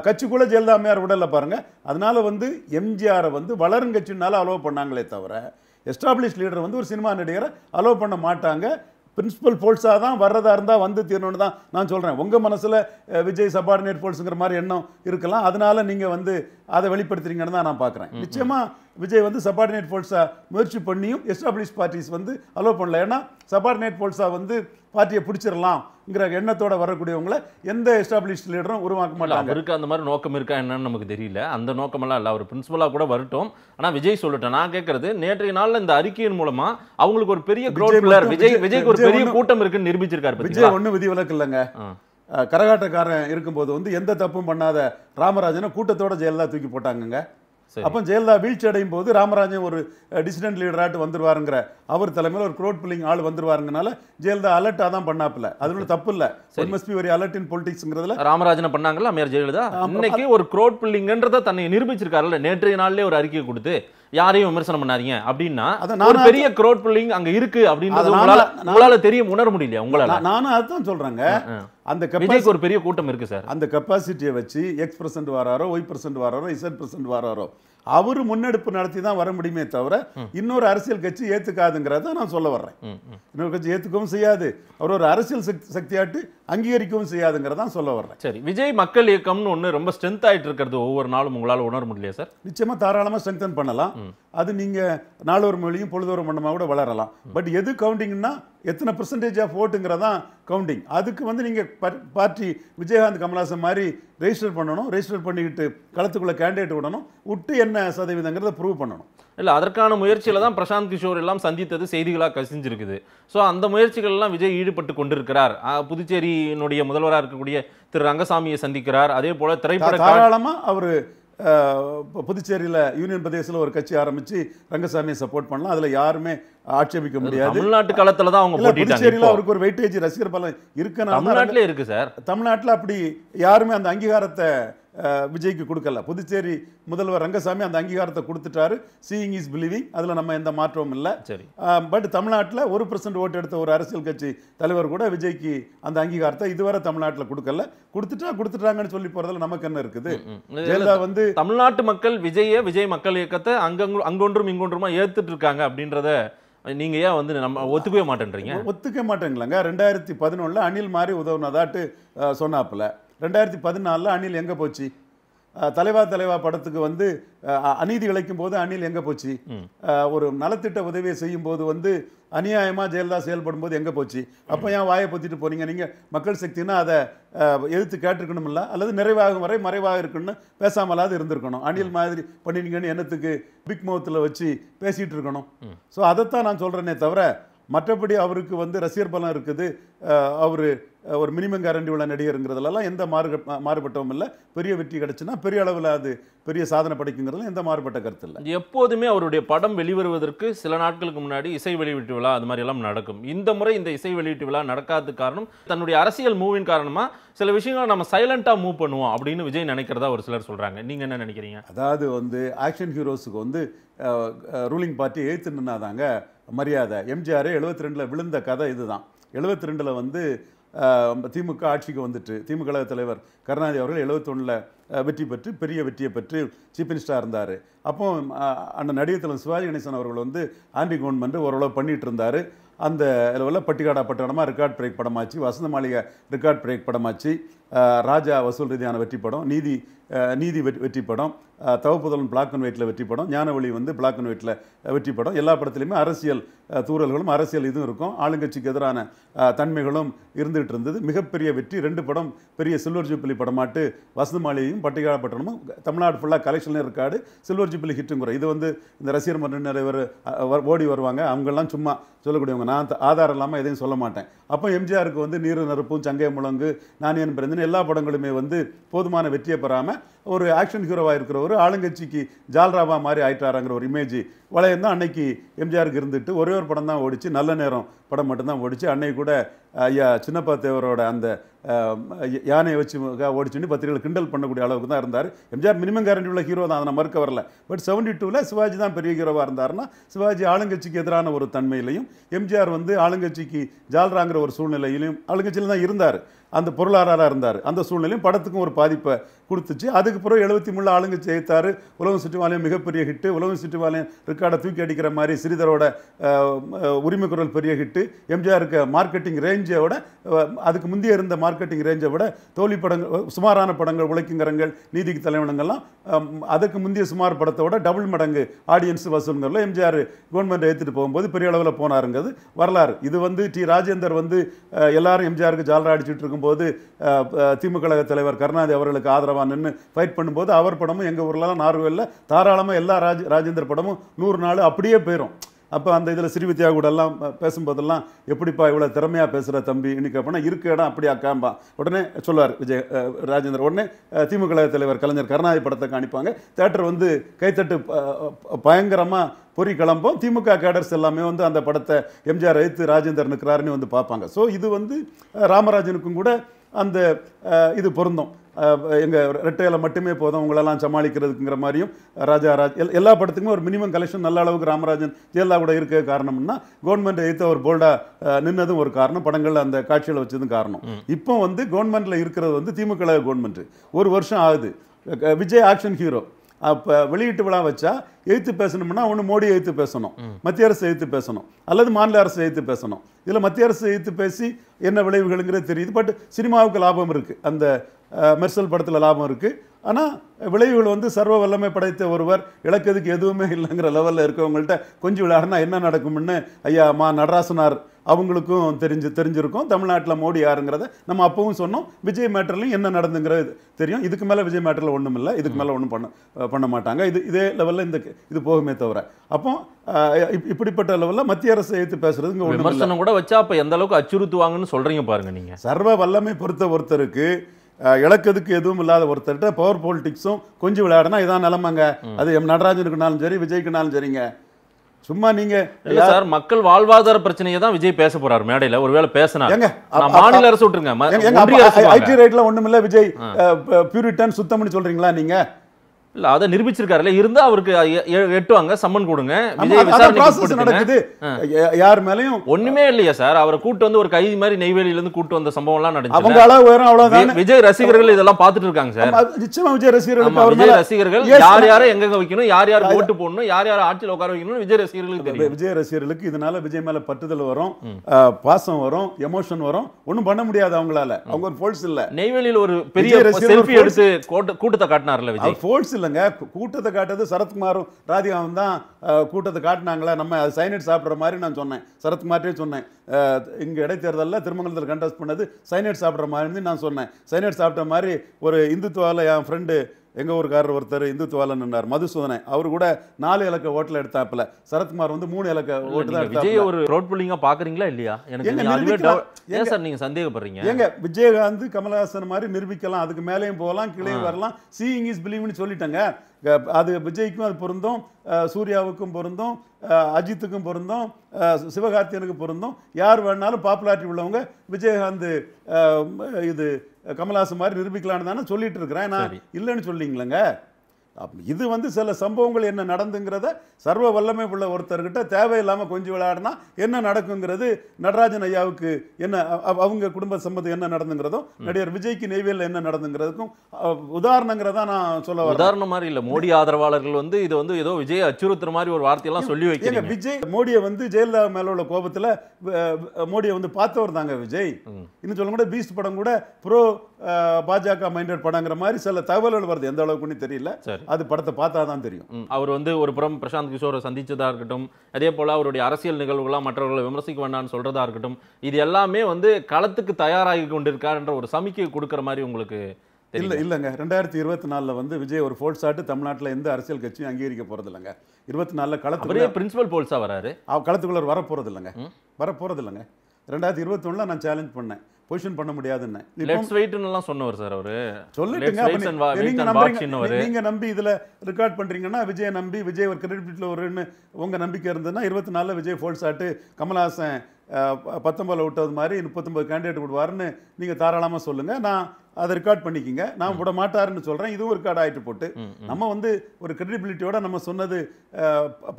Speaker 2: கட்சிக்குள்ளே ஜெயலலிதா அம்மையார் விடலை பாருங்கள் அதனால் வந்து எம்ஜிஆரை வந்து வளரும் கட்சினால அலோவ் பண்ணாங்களே தவிர எஸ்டாப்ளிஷ் லீடர் வந்து ஒரு சினிமா நடிகரை அலோவ் பண்ண மாட்டாங்க பிரின்சிபல் போல்ஸாக தான் வர்றதா இருந்தால் வந்து தீரணும்னு தான் நான் சொல்கிறேன் உங்கள் மனசில் விஜய் சபார்டினேட் போல்ஸுங்கிற மாதிரி எண்ணம் இருக்கலாம் அதனால் நீங்கள் வந்து அதை வெளிப்படுத்துறீங்கன்னு தான் நான் பார்க்குறேன் நிச்சயமாக விஜய் வந்து சபார்டினேட் போல்ஸாக முயற்சி பண்ணியும் எஸ்டாப்ளிஷ் பார்ட்டிஸ் வந்து அலோவ் பண்ணல ஏன்னா சபார்டினேட் போல்ஸாக வந்து பார்ட்டியை பிடிச்சிடலாம்ங்கிற எண்ணத்தோட வரக்கூடியவங்களை எந்த எஸ்டாப்ளிஷ் லீடரும் உருவாக்க மாட்டாங்க அவருக்கு
Speaker 1: அந்த மாதிரி நோக்கம் இருக்கா என்னன்னு நமக்கு தெரியல அந்த நோக்கமெல்லாம் இல்லை அவர் பிரின்சிபலாக கூட வரட்டும் ஆனால் விஜய் சொல்லட்டும் நான் கேட்கறது நேற்றைய நாளில் இந்த அறிக்கையின் மூலமா அவங்களுக்கு ஒரு பெரிய க்ரௌட் விஜய் விஜய்க்கு ஒரு பெரிய கூட்டம் இருக்குன்னு நிரூபிச்சிருக்காரு விஜய்
Speaker 2: ஒன்றும் விதி விலக்கு இல்லைங்க கரகாட்டக்காரன் இருக்கும்போது வந்து எந்த தப்பும் பண்ணாத ராமராஜனை கூட்டத்தோட ஜெயலலிதா தூக்கி போட்டாங்கங்க அப்போ ஜெயலலிதா வீழ்ச்சி அடையும் போது ராமராஜன் ஒரு டிசிடென்ட் லீடராட்டு வந்துருவாருங்கிற அவர் தலைமையில் ஒரு குரோட் பில்லிங் ஆள் வந்துருவாருங்கனால ஜெயலலிதா அலர்ட்டாக தான் பண்ணாப்பில்ல அதனால தப்பு இல்லை one must be very alert in பொலிட்டிக்ஸ்ங்கிறதுல
Speaker 1: ராமராஜனை பண்ணாங்களா மேயர் ஜெயலலிதா இன்னைக்கு ஒரு குரோட் பில்லிங்ன்றதை தன்னை நிரூபிச்சிருக்காருல்ல நேற்றைய நாள்லேயே ஒரு அறிக்கை கொடுத்து யாரையும் விமர்சனம் பண்ணாதீங்க அப்படின்னா ஒரு பெரிய
Speaker 2: க்ரோட் புல்லிங் அங்க இருக்கு அப்படின்றது உங்களால உங்களால உணர முடியல உங்களால நானும் அதுதான் சொல்றேங்க அந்த கப்பாசிட்டி ஒரு பெரிய கூட்டம் இருக்கு சார் அந்த கெப்பாசிட்டியை வச்சு எக்ஸ் பர்சன்ட் வராரோ ஒய் பர்சன்ட் வராரோ இசட் பர்சன்ட் வராரோ அவரு முன்னெடுப்பு நடத்தி தான் வர முடியுமே தவிர இன்னொரு அரசியல் கட்சி ஏற்றுக்காதுங்கிறத நான் சொல்ல வர்றேன் இன்னொரு கட்சி ஏற்றுக்கவும் செய்யாது அவர் ஒரு அரசியல் சக்தியாட்டு அங்கீகரிக்கவும் செய்யாதுங்கிறதான் சொல்ல வர்றேன் சரி விஜய் மக்கள் இயக்கம்னு ஒன்று ரொம்ப ஸ்ட்ரென்த் ஆகிட்டு இருக்கிறது ஒவ்வொரு நாளும் உங்களால் உணர முடியல சார் நிச்சயமாக தாராளமாக ஸ்ட்ரென்தன் பண்ணலாம் அது நீங்கள் நாளொரு மொழியும் பொழுதொரு மண்டமாக கூட வளரலாம் பட் எது கவுண்டிங்னா எத்தனை பர்சன்டேஜ் ஆஃப் ஓட்டுங்கிறதான் கவுண்டிங் அதுக்கு வந்து நீங்கள் பார்ட்டி விஜயகாந்த் கமலாசன் மாதிரி ரெஜிஸ்டர் பண்ணணும் ரெஜிஸ்டர் பண்ணிக்கிட்டு களத்துக்குள்ளே கேண்டிடேட் விடணும் விட்டு என்ன சதவீதங்கிறத ப்ரூவ் பண்ணணும்
Speaker 1: இல்லை அதற்கான முயற்சியில் தான் பிரசாந்த் கிஷோர் எல்லாம் சந்தித்தது செய்திகளாக கசிஞ்சிருக்குது ஸோ அந்த முயற்சிகள்லாம் விஜய் ஈடுபட்டு கொண்டிருக்கிறார் புதுச்சேரியினுடைய முதல்வராக இருக்கக்கூடிய திரு ரங்கசாமியை சந்திக்கிறார் அதே போல் திரைப்பட தாராளமாக
Speaker 2: அவர் புதுச்சேரியில் யூனியன் பிரதேசத்தில் ஒரு கட்சி ஆரம்பித்து ரங்கசாமியை சப்போர்ட் பண்ணலாம் அதில் யாருமே ஆட்சேபிக்க முடியாது தமிழ்நாட்டு காலத்தில் தான் அவங்க புதுச்சேரியில் அவருக்கு ஒரு வெயிட்டேஜ் ரசிகர் பலம் இருக்குன்னா தமிழ்நாட்டிலே இருக்குது சார் தமிழ்நாட்டில் அப்படி யாருமே அந்த அங்கீகாரத்தை விஜய்க்கு கொடுக்கல புதுச்சேரி முதல்வர் ரங்கசாமி அந்த அங்கீகாரத்தை கொடுத்துட்டாரு சீயிங் இஸ் பிலீவிங் அதில் நம்ம எந்த மாற்றமும் இல்லை சரி பட் தமிழ்நாட்டில் ஒரு பர்சன்ட் ஓட்டு எடுத்த ஒரு அரசியல் கட்சி தலைவர் கூட விஜய்க்கு அந்த அங்கீகாரத்தை இதுவரை தமிழ்நாட்டில் கொடுக்கல கொடுத்துட்டா கொடுத்துட்டாங்கன்னு சொல்லி போகிறதுல நமக்கு என்ன இருக்குது ஜெயலலிதா வந்து
Speaker 1: தமிழ்நாட்டு மக்கள் விஜய விஜய் மக்கள் இயக்கத்தை அங்கங்க அங்கொன்றும் இங்கொன்றுமா ஏற்றுட்டு இருக்காங்க அப்படின்றத நீங்க ஏன் வந்து நம்ம ஒத்துக்கவே மாட்டேன்றீங்க
Speaker 2: ஒத்துக்க மாட்டேங்களாங்க ரெண்டாயிரத்தி பதினொன்னுல அணில் மாதிரி உதவுனதாட்டு சொன்னாப்புல ரெண்டாயிரத்தி பதினாலில் அணில் எங்கே போச்சு தலைவா தலைவா படத்துக்கு வந்து அநீதி இழைக்கும் போது அணில் எங்கே போச்சு ஒரு நலத்திட்ட உதவியை செய்யும் போது வந்து அநியாயமாக ஜெயலலிதா செயல்படும் போது எங்கே போச்சு அப்போ ஏன் வாயை பொத்திட்டு போனீங்க நீங்கள் மக்கள் சக்தினா அதை எதிர்த்து கேட்டிருக்கணும்ல அல்லது நிறைவாகும் வரை மறைவாக இருக்குன்னு பேசாமலாவது இருந்திருக்கணும் அணில் மாதிரி பண்ணிட்டீங்கன்னு எண்ணத்துக்கு பிக் மௌத்தில் வச்சு பேசிகிட்டு இருக்கணும் ஸோ அதைத்தான் நான் சொல்கிறேனே தவிர மற்றபடி அவருக்கு வந்து ரசிகர் பலம் இருக்குது அவர் ஒரு மினிமம் கேரண்டி உள்ள நடிகருங்கிறதுலாம் எந்த மாறு மாறுபட்டவும் இல்லை பெரிய வெற்றி கிடச்சுன்னா பெரிய அளவில் அது பெரிய சாதனை படைக்குங்கிறதுல எந்த மாறுபட்ட கருத்து இல்லை
Speaker 1: எப்போதுமே அவருடைய படம் வெளிவருவதற்கு சில நாட்களுக்கு முன்னாடி இசை வெளியீட்டு விழா அது மாதிரி எல்லாம் நடக்கும் இந்த முறை இந்த இசை வெளியீட்டு விழா நடக்காத காரணம் தன்னுடைய அரசியல் மூவின் காரணமாக சில விஷயங்களை நம்ம சைலண்ட்டாக மூவ் பண்ணுவோம் அப்படின்னு விஜய் நினைக்கிறதா ஒரு சிலர் சொல்கிறாங்க நீங்கள் என்ன நினைக்கிறீங்க
Speaker 2: அதாவது வந்து ஆக்ஷன் ஹீரோஸுக்கு வந்து ரூலிங் பார்ட்டி எழுத்து நின்னாதாங்க மரியாதை எம்ஜிஆர் எழுபத்தி ரெண்டில் விழுந்த கதை இதுதான் எழுபத்தி ரெண்டில் வந்து திமுக ஆட்சிக்கு வந்துட்டு திமுக தலைவர் கருணாநிதி அவர்கள் எழுபத்தொன்னில் வெற்றி பெற்று பெரிய வெற்றியை பெற்று சீஃப் மினிஸ்டராக இருந்தார் அப்போ அந்த நடிகர் தலைவர் சிவாஜி கணேசன் அவர்கள் வந்து ஆண்டி கவர்மெண்ட் ஓரளவு பண்ணிகிட்டு இருந்தார் அந்த அளவில் பட்டிகாடா பட்டணமாக ரெக்கார்ட் பிரேக் படமாச்சு வசந்த மாளிகை ரெக்கார்ட் பிரேக் படமாச்சு ராஜா வசூல் ரீதியான வெற்றி படம் நீதி நீதி வெற்றி வெற்றி படம் தவப்புதலன் பிளாக் அண்ட் ஒயிட்டில் வெற்றி படம் ஞானவழி வந்து பிளாக் அண்ட் ஒயிட்டில் வெற்றி படம் எல்லா படத்துலையுமே அரசியல் தூரல்களும் அரசியல் இதுவும் இருக்கும் ஆளுங்கட்சிக்கு எதிரான தன்மைகளும் இருந்துகிட்டு இருந்தது மிகப்பெரிய வெற்றி ரெண்டு படம் பெரிய சில்வர் ஜூப்பிலி படமாட்டு வசந்த மாளிகையும் பட்டிகாலப்பட்டனமும் தமிழ்நாடு ஃபுல்லாக கலெக்ஷன்லேயும் இருக்காடு சில்வர் ஜூப்பிலி குறை இது வந்து இந்த ரசிகர் மன்ற நிறைவர் ஓடி வருவாங்க அவங்கெல்லாம் சும்மா சொல்லக்கூடியவங்க நான் ஆதாரம் இல்லாமல் எதையும் சொல்ல மாட்டேன் அப்போ எம்ஜிஆருக்கு வந்து நீர் நெருப்பும் சங்கை முழங்கு நான் என் பிறந்த எழுதின எல்லா படங்களுமே வந்து போதுமான வெற்றியை பெறாமல் ஒரு ஆக்ஷன் ஹீரோவாக இருக்கிறவர் ஆளுங்கட்சிக்கு ஜால்ராவா மாதிரி ஆயிட்டாராங்கிற ஒரு இமேஜ் வளையம் தான் அன்னைக்கு எம்ஜிஆருக்கு இருந்துட்டு ஒரே ஒரு படம் தான் ஓடிச்சு நல்ல நேரம் படம் மட்டும்தான் ஓடிச்சு அன்னைக்கு கூட ஐயா சின்னப்பா தேவரோட அந்த யானையை வச்சு ஓடிச்சுன்னு பத்திரிகையில் கிண்டல் பண்ணக்கூடிய அளவுக்கு தான் இருந்தார் எம்ஜிஆர் மினிமம் கேரண்டி உள்ள ஹீரோ தான் அதை மறுக்க வரல பட் செவன்டி டூவில் சிவாஜி தான் பெரிய ஹீரோவாக இருந்தார்னா சிவாஜி ஆளுங்கட்சிக்கு எதிரான ஒரு தன்மையிலையும் எம்ஜிஆர் வந்து ஆளுங்கட்சிக்கு ஜால்ராங்கிற ஒரு சூழ்நிலையிலையும் ஆளுங்கட்சியில் தான் இருந்தார் அந்த பொருளாதாராக இருந்தார் அந்த சூழ்நிலையும் படத்துக்கும் ஒரு பாதிப்பை கொடுத்துச்சு அதுக்கு பிறகு எழுபத்தி மூணு ஆளுங்கட்சி ஜெயித்தார் உலகம் சுற்றுவாலயம் மிகப்பெரிய ஹிட்டு உலகம் சுற்றுவாலயம் விழுக்காடை தூக்கி அடிக்கிற மாதிரி ஸ்ரீதரோட உரிமை குரல் பெரிய ஹிட்டு எம்ஜிஆருக்கு மார்க்கெட்டிங் ரேஞ்சை விட அதுக்கு முந்தைய இருந்த மார்க்கெட்டிங் ரேஞ்சை விட தோல்வி படங்கள் சுமாரான படங்கள் உழைக்குங்கரங்கள் நீதிக்கு தலைவனங்கள்லாம் அதுக்கு முந்தைய சுமார் படத்தை விட டபுள் மடங்கு ஆடியன்ஸ் வசூலுங்கிறதுல எம்ஜிஆர் கவர்மெண்ட் ஏற்றிட்டு போகும்போது பெரிய அளவில் போனாருங்கிறது வரலாறு இது வந்து டி ராஜேந்தர் வந்து எல்லாரும் எம்ஜிஆருக்கு ஜாலரா அடிச்சுட்டு இருக்கும்போது திமுக தலைவர் கருணாநிதி அவர்களுக்கு ஆதரவாக நின்று ஃபைட் பண்ணும்போது அவர் படமும் எங்கள் ஊரில் நார்வேலில் தாராளமாக எல்லா ராஜ ராஜேந்திர படமும் நூறு நூறு நாள் அப்படியே போயிடும் அப்போ அந்த இதில் ஸ்ரீவித்யா கூடலாம் பேசும்போதெல்லாம் எப்படிப்பா இவ்வளோ திறமையாக பேசுகிற தம்பி இன்னைக்கு அப்படின்னா இருக்க இடம் அப்படியா கேம்பா உடனே சொல்லுவார் விஜய் ராஜேந்திர உடனே திமுக தலைவர் கலைஞர் கருணாதி படத்தை காணிப்பாங்க தேட்டர் வந்து கைத்தட்டு பயங்கரமாக பொறி கிளம்பும் திமுக கேடர்ஸ் எல்லாமே வந்து அந்த படத்தை எம்ஜிஆர் எதிர்த்து ராஜேந்தர் நிற்கிறாருன்னு வந்து பார்ப்பாங்க ஸோ இது வந்து ராமராஜனுக்கும் கூட அந்த இது பொருந்தும் எங்கள் ரெட்டையில் மட்டுமே போதும் உங்களெல்லாம் சமாளிக்கிறதுக்குங்கிற மாதிரியும் ராஜா ராஜ் எல் எல்லா படத்துக்குமே ஒரு மினிமம் கலெக்ஷன் நல்ல அளவுக்கு ராமராஜன் ஜெயலலிதா கூட இருக்க காரணம்னா கவர்மெண்ட் எடுத்து அவர் போல்டாக நின்னதும் ஒரு காரணம் படங்களில் அந்த காட்சியில் வச்சதும் காரணம் இப்போ வந்து கவர்மெண்ட்டில் இருக்கிறது வந்து திமுக கவர்மெண்ட் ஒரு வருஷம் ஆகுது விஜய் ஆக்ஷன் ஹீரோ அப்போ வெளியீட்டு விழா வச்சா எழுத்து பேசணும்னா ஒன்று மோடி எழுத்து பேசணும் மத்திய அரசு எழுத்து பேசணும் அல்லது மாநில அரசு எழுத்து பேசணும் இதில் மத்திய அரசு எழுத்து பேசி என்ன விளைவுகள்ங்கிறது தெரியுது பட் சினிமாவுக்கு லாபம் இருக்குது அந்த மெர்சல் படத்தில் லாபம் இருக்குது ஆனால் விளைவுகள் வந்து சர்வ வல்லமை படைத்த ஒருவர் இழக்கிறதுக்கு எதுவுமே இல்லைங்கிற லெவலில் இருக்கவங்கள்ட்ட கொஞ்சம் விளையாடுனா என்ன நடக்கும்னு ஐயா மா நடராசனார் அவங்களுக்கும் தெரிஞ்சு தெரிஞ்சிருக்கும் தமிழ்நாட்டில் மோடி யாருங்கிறத நம்ம அப்பவும் சொன்னோம் விஜய் மேட்டர்லையும் என்ன நடந்துங்கிறது தெரியும் இதுக்கு மேலே விஜய் மேட்டரில் ஒன்றும் இல்லை இதுக்கு மேலே ஒன்றும் பண்ண பண்ண மாட்டாங்க இது இதே லெவலில் இந்த இது போகுமே தவிர அப்போ இப்படிப்பட்ட லெவலில் மத்திய அரசு எடுத்து பேசுறதுங்க விமர்சனம்
Speaker 1: கூட வச்சா அப்போ எந்த அளவுக்கு அச்சுறுத்துவாங்கன்னு சொல்கிறீங்க பாருங்க நீங்கள்
Speaker 2: சர்வ வல்லமை பொறுத்த ஒருத்தருக்கு இழக்கிறதுக்கு எதுவும் இல்லாத ஒருத்தர்கிட்ட பவர் பாலிடிக்ஸும் கொஞ்சம் விளையாடினா இதான் நிலமங்க அது எம் நடராஜனுக்குனாலும் சரி விஜய்க்குனாலும் சரிங்க சும்மா நீங்க இல்ல சார்
Speaker 1: மக்கள் வாழ்வாதார பிரச்சனையை தான் விஜய் பேச போறாரு மேடையில் ஒருவேளை பேசினா மாநில அரசு விட்டுருங்க ஐடி
Speaker 2: ரைட்ல ஒண்ணுமில்ல விஜய் பியூரிட்டன் சுத்தம்னு சொல்றீங்களா நீங்க
Speaker 1: இல்ல அதை நிரூபிச்சிருக்காருல்ல இருந்தா அவருக்கு எட்டுவாங்க சம்மன் கொடுங்க நடக்குது யார் மேலயும் ஒண்ணுமே இல்லையா சார் அவரை கூட்டு வந்து ஒரு கைதி மாதிரி நெய்வேலியில இருந்து கூட்டு வந்த சம்பவம் எல்லாம் நடந்துச்சு அவங்க அளவு
Speaker 2: உயரம் அவ்வளவுதான்
Speaker 1: விஜய் ரசிகர்கள் இதெல்லாம் பாத்துட்டு இருக்காங்க சார்
Speaker 2: நிச்சயமா விஜய் ரசிகர்கள் விஜய் ரசிகர்கள் யார் யார
Speaker 1: எங்க வைக்கணும் யார் யார் ஓட்டு போடணும் யார் யார் ஆட்சியில் உட்கார வைக்கணும் விஜய்
Speaker 2: ரசிகர்களுக்கு தெரியும் விஜய் ரசிகர்களுக்கு இதனால விஜய் மேல பட்டுதல் வரும் பாசம் வரும் எமோஷன் வரும் ஒண்ணும் பண்ண முடியாது அவங்களால அவங்க ஒரு ஃபோர்ஸ் இல்ல
Speaker 1: நெய்வேலியில் ஒரு பெரிய செல்ஃபி எடுத்து கூட்டத்தை காட்டினார்ல
Speaker 2: விஜய் இல்ல இல்லைங்க கூட்டத்தை காட்டுறது சரத்குமாரும் ராதிகாவும் தான் கூட்டத்தை காட்டினாங்களே நம்ம அது சைனட் சாப்பிட்ற மாதிரி நான் சொன்னேன் சரத்குமார்டே சொன்னேன் இங்கே இடைத்தேர்தலில் திருமங்கலத்தில் கண்டஸ்ட் பண்ணது சைனட் சாப்பிட்ற மாதிரி நான் சொன்னேன் சைனட் சாப்பிட்ட மாதிரி ஒரு இந்துத்துவாவில் என் ஃப்ரெண்டு எங்கள் ஊருக்காரர் ஒருத்தர் இந்துத்துவால நின்றார் மதுசூதனை அவர் கூட நாலு இலக்க ஓட்டில் எடுத்தாப்புல சரத்குமார் வந்து மூணு இலக்க ஓட்டு தான் விஜய் ஒரு
Speaker 1: ரோட் புள்ளிங்காக பார்க்குறீங்களா இல்லையா எனக்கு சார் நீங்கள் சந்தேகப்படுறீங்க எங்க
Speaker 2: விஜயகாந்த் கமல்ஹாசன் மாதிரி நிரூபிக்கலாம் அதுக்கு மேலேயும் போகலாம் கீழே வரலாம் சீயிங் இஸ் பிலீவ்னு சொல்லிட்டேங்க அது விஜய்க்கும் அது பொருந்தும் சூர்யாவுக்கும் பொருந்தும் அஜித்துக்கும் பொருந்தும் சிவகார்த்தியனுக்கு பொருந்தும் யார் வேணாலும் பாப்புலாரிட்டி உள்ளவங்க விஜயகாந்த் இது கமல்ஹாசன் மாதிரி நிரூபிக்கலான்னு தானே சொல்லிட்டு இருக்கிறேன் நான் இல்லைன்னு சொல்லிங்களேங்க இது வந்து சில சம்பவங்கள் என்ன நடந்துங்கிறத சர்வ வல்லமை உள்ள ஒருத்தர்கிட்ட தேவையில்லாமல் கொஞ்சம் விளையாடினா என்ன நடக்குங்கிறது நடராஜன் ஐயாவுக்கு என்ன அவங்க குடும்ப சம்பந்தம் என்ன நடந்துங்கிறதும் நடிகர் விஜய்க்கு நெய்வேலியில் என்ன நடந்துங்கிறதுக்கும் உதாரணங்கிறதா நான் சொல்ல உதாரணம் மாதிரி இல்லை மோடி
Speaker 1: ஆதரவாளர்கள் வந்து இது வந்து ஏதோ விஜய் அச்சுறுத்துற மாதிரி ஒரு வார்த்தையெல்லாம் சொல்லி வைக்கிறீங்க
Speaker 2: விஜய் மோடியை வந்து ஜெயலலிதா மேல உள்ள கோபத்தில் மோடியை வந்து பார்த்தவர் தாங்க விஜய் இன்னும் சொல்ல கூட பீஸ்ட் படம் கூட ப்ரோ பாஜக மைண்டட் படங்கிற மாதிரி சில தகவல்கள் வருது எந்த அளவுக்குன்னு தெரியல சரி அது படத்தை பார்த்தா தான் தெரியும்
Speaker 1: அவர் வந்து ஒரு புறம் பிரசாந்த் கிஷோரை சந்திச்சதாக இருக்கட்டும் அதே போல் அவருடைய அரசியல் நிகழ்வுகளாக மற்றவர்களை விமர்சிக்க வேண்டாம்னு சொல்கிறதா இருக்கட்டும் இது எல்லாமே வந்து களத்துக்கு தயாராகி கொண்டிருக்காருன்ற ஒரு சமிக்கை கொடுக்குற மாதிரி உங்களுக்கு
Speaker 2: இல்லை இல்லைங்க ரெண்டாயிரத்தி இருபத்தி நாலில் வந்து விஜய் ஒரு ஃபோல்ஸ் ஆட்டு தமிழ்நாட்டில் எந்த அரசியல் கட்சியும் அங்கீகரிக்க போகிறது இல்லைங்க இருபத்தி நாலில் களத்துக்குள்ளே
Speaker 1: பிரின்சிபல் போல்ஸாக வராரு
Speaker 2: அவர் களத்துக்குள்ளே வரப்போகிறது இல்லைங்க வரப்போகிறது இல்லைங்க ரெண்டாயிரத்தி இருபத்தொன்னில் நான் சேலஞ்ச் பண்ணேன் பொசிஷன் பண்ண முடியாதுன்னு லெட்ஸ்
Speaker 1: எல்லாம் சொன்னவர் சார் அவரு சொல்லிட்டுங்க நீங்க நம்புறீங்க நீங்க
Speaker 2: நம்பி இதுல ரெக்கார்ட் பண்றீங்கன்னா விஜய் நம்பி விஜய் ஒரு கிரெடிட்ல வருன்னு உங்க நம்பிக்கை இருந்ததுன்னா இருபத்தி நாலுல விஜய் ஃபோல்ஸ் ஆட்டு கமல்ஹாசன் பத்தொம்பதில் விட்டது மாதிரி முப்பத்தொம்பது கேண்டிடேட் விடுவார்னு நீங்க தாராளமா சொல்லுங்க நான் அதை ரெக்கார்ட் பண்ணிக்கிங்க நான் விட மாட்டாருன்னு சொல்கிறேன் இதுவும் ரெக்கார்ட் ஆகிட்டு போட்டு நம்ம வந்து ஒரு கிரெடிபிலிட்டியோட நம்ம சொன்னது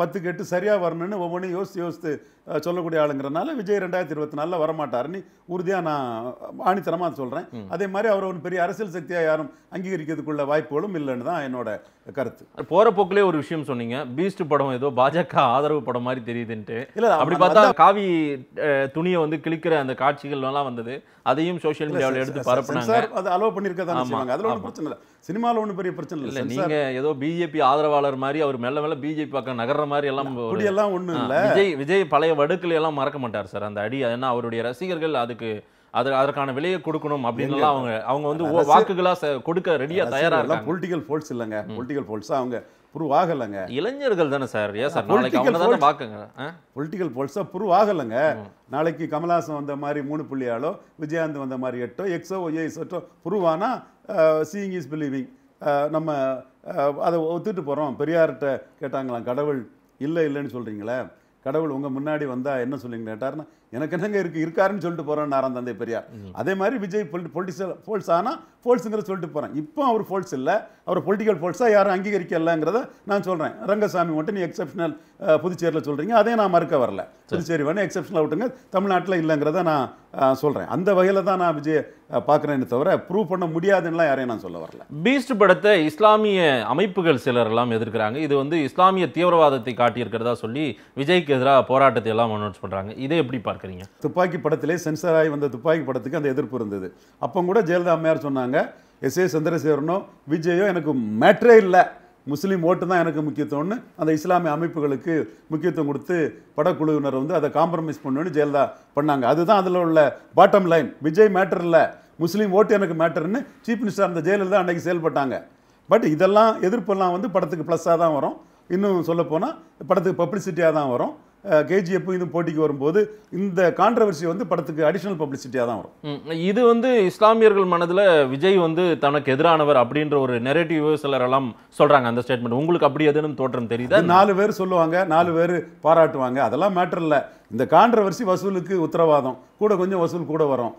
Speaker 2: பத்து கெட்டு சரியாக வரணும்னு ஒவ்வொன்றும் யோசித்து யோசித்து சொல்லக்கூடிய ஆளுங்கிறனால விஜய் ரெண்டாயிரத்தி இருபத்தி நாலில் வரமாட்டாருன்னு உறுதியாக நான் ஆணித்தரமாக சொல்கிறேன் அதே மாதிரி அவர் ஒரு பெரிய அரசியல் சக்தியாக யாரும் அங்கீகரிக்கிறதுக்குள்ள வாய்ப்புகளும் இல்லைன்னு தான் என்னோட
Speaker 1: கருத்து போகிற போக்கிலே ஒரு விஷயம் சொன்னீங்க பீஸ்ட் படம் ஏதோ பாஜக ஆதரவு படம் மாதிரி தெரியுதுன்ட்டு
Speaker 2: இல்லை அப்படி பார்த்தா
Speaker 1: காவி துணியை வந்து கிழிக்கிற அந்த காட்சிகள்லாம் வந்தது அதையும் சோஷியல் மீடியாவில் எடுத்து சார்
Speaker 2: அதை அலோவ் பண்ணியிருக்கதான் செய்வாங்க அதில் ஒன்றும் பிரச்சனை இல்லை சினிமாவில் ஒன்றும் பெரிய பிரச்சனை இல்லை நீங்க
Speaker 1: ஏதோ பிஜேபி ஆதரவாளர் மாதிரி அவர் மெல்ல மெல்ல பிஜேபி பக்கம் நகர்ற மாதிரி எல்லாம் எல்லாம் ஒன்றும் இல்லை விஜய் விஜய் பழைய வடுக்களை எல்லாம் மறக்க மாட்டார் சார் அந்த அடி ஏன்னா அவருடைய ரசிகர்கள் அதுக்கு அது அதற்கான விலையை
Speaker 2: கொடுக்கணும் அப்படின்னு அவங்க அவங்க வந்து வாக்குகளா
Speaker 1: கொடுக்க ரெடியா தயாரா இருக்காங்க
Speaker 2: பொலிட்டிக்கல் ஃபோல்ஸ் இல்லைங்க பொலிட்டிக்கல் ஃபோல்ஸ் அவங்க ப்ரூவ் ஆகலைங்க
Speaker 1: இளைஞர்கள் தானே சார் ஏன் சார் நாளைக்கு அவங்க தானே பார்க்குங்க
Speaker 2: பொலிட்டிக்கல் போல்ஸாக ப்ரூவ் ஆகலைங்க நாளைக்கு கமல்ஹாசன் வந்த மாதிரி மூணு புள்ளியாலோ விஜயாந்த் வந்த மாதிரி எட்டோ எக்ஸோ ஒய்எஸ்எட்டோ ப்ரூவ் ஆனால் சீயிங் இஸ் பிலீவிங் நம்ம அதை ஒத்துட்டு போகிறோம் பெரியார்கிட்ட கேட்டாங்களாம் கடவுள் இல்லை இல்லைன்னு சொல்கிறீங்களே கடவுள் உங்கள் முன்னாடி வந்தால் என்ன சொல்லுங்க கேட்டார்னா எனக்கு என்னங்க இருக்கு இருக்காருன்னு சொல்லிட்டு போகிறேன் நாராம் தந்தை பெரியார் அதே மாதிரி விஜய் பொலிட்டிசல் ஃபோல்ஸ் ஆனால் ஃபோல்ஸுங்கிற சொல்லிட்டு போகிறேன் இப்போ அவர் ஃபோல்ஸ் இல்லை அவர் பொலிட்டிக்கல் போல்ஸா யாரும் அங்கீகரிக்கலங்கிறத நான் சொல்கிறேன் ரங்கசாமி மட்டும் நீ எக்ஸப்ஷனல் புதுச்சேரியில் சொல்கிறீங்க அதே நான் மறுக்க வரல புதுச்சேரி வேணும் எக்ஸப்ஷனல் விட்டுங்க தமிழ்நாட்டில் இல்லைங்கிறத நான் சொல்கிறேன் அந்த வகையில் தான் நான் விஜய் பார்க்குறேன்னு தவிர ப்ரூவ் பண்ண முடியாதுன்னா யாரையும் நான் சொல்ல வரல
Speaker 1: பீஸ்ட் படத்தை இஸ்லாமிய அமைப்புகள் சிலர் எல்லாம் எதிர்க்கிறாங்க இது வந்து இஸ்லாமிய தீவிரவாதத்தை காட்டியிருக்கிறதா சொல்லி விஜய்க்கு எதிராக
Speaker 2: போராட்டத்தை எல்லாம் அனௌன்ஸ் பண்ணுறாங்க இதை எப்படி பார்க்க பார்க்குறீங்க துப்பாக்கி படத்திலே சென்சார் ஆகி வந்த துப்பாக்கி படத்துக்கு அந்த எதிர்ப்பு இருந்தது அப்போ கூட ஜெயலலிதா அம்மையார் சொன்னாங்க எஸ் ஏ சந்திரசேகரனோ விஜயோ எனக்கு மேட்ரே இல்லை முஸ்லீம் ஓட்டு தான் எனக்கு முக்கியத்துவம்னு அந்த இஸ்லாமிய அமைப்புகளுக்கு முக்கியத்துவம் கொடுத்து படக்குழுவினர் வந்து அதை காம்ப்ரமைஸ் பண்ணணும்னு ஜெயலலிதா பண்ணாங்க அதுதான் அதில் உள்ள பாட்டம் லைன் விஜய் மேட்டர் இல்லை முஸ்லீம் ஓட்டு எனக்கு மேட்டர்னு சீஃப் மினிஸ்டர் அந்த ஜெயலலிதா அன்றைக்கி செயல்பட்டாங்க பட் இதெல்லாம் எதிர்ப்பெல்லாம் வந்து படத்துக்கு ப்ளஸ்ஸாக தான் வரும் இன்னும் சொல்லப்போனால் படத்துக்கு பப்ளிசிட்டியாக தான் வரும் கேஜிஎஃப் இது போட்டிக்கு வரும்போது இந்த கான்ட்ரவர்சி வந்து படத்துக்கு அடிஷனல் பப்ளிசிட்டியாக தான்
Speaker 1: வரும் இது வந்து இஸ்லாமியர்கள் மனதில் விஜய் வந்து தனக்கு எதிரானவர் அப்படின்ற ஒரு நெரேட்டிவ் சிலர் எல்லாம்
Speaker 2: சொல்கிறாங்க அந்த ஸ்டேட்மெண்ட் உங்களுக்கு அப்படி எதுன்னு தோற்றம் தெரியுது நாலு பேர் சொல்லுவாங்க நாலு பேர் பாராட்டுவாங்க அதெல்லாம் மேட்டர் இல்லை இந்த கான்ட்ரவர்சி வசூலுக்கு உத்தரவாதம் கூட கொஞ்சம் வசூல் கூட வரும்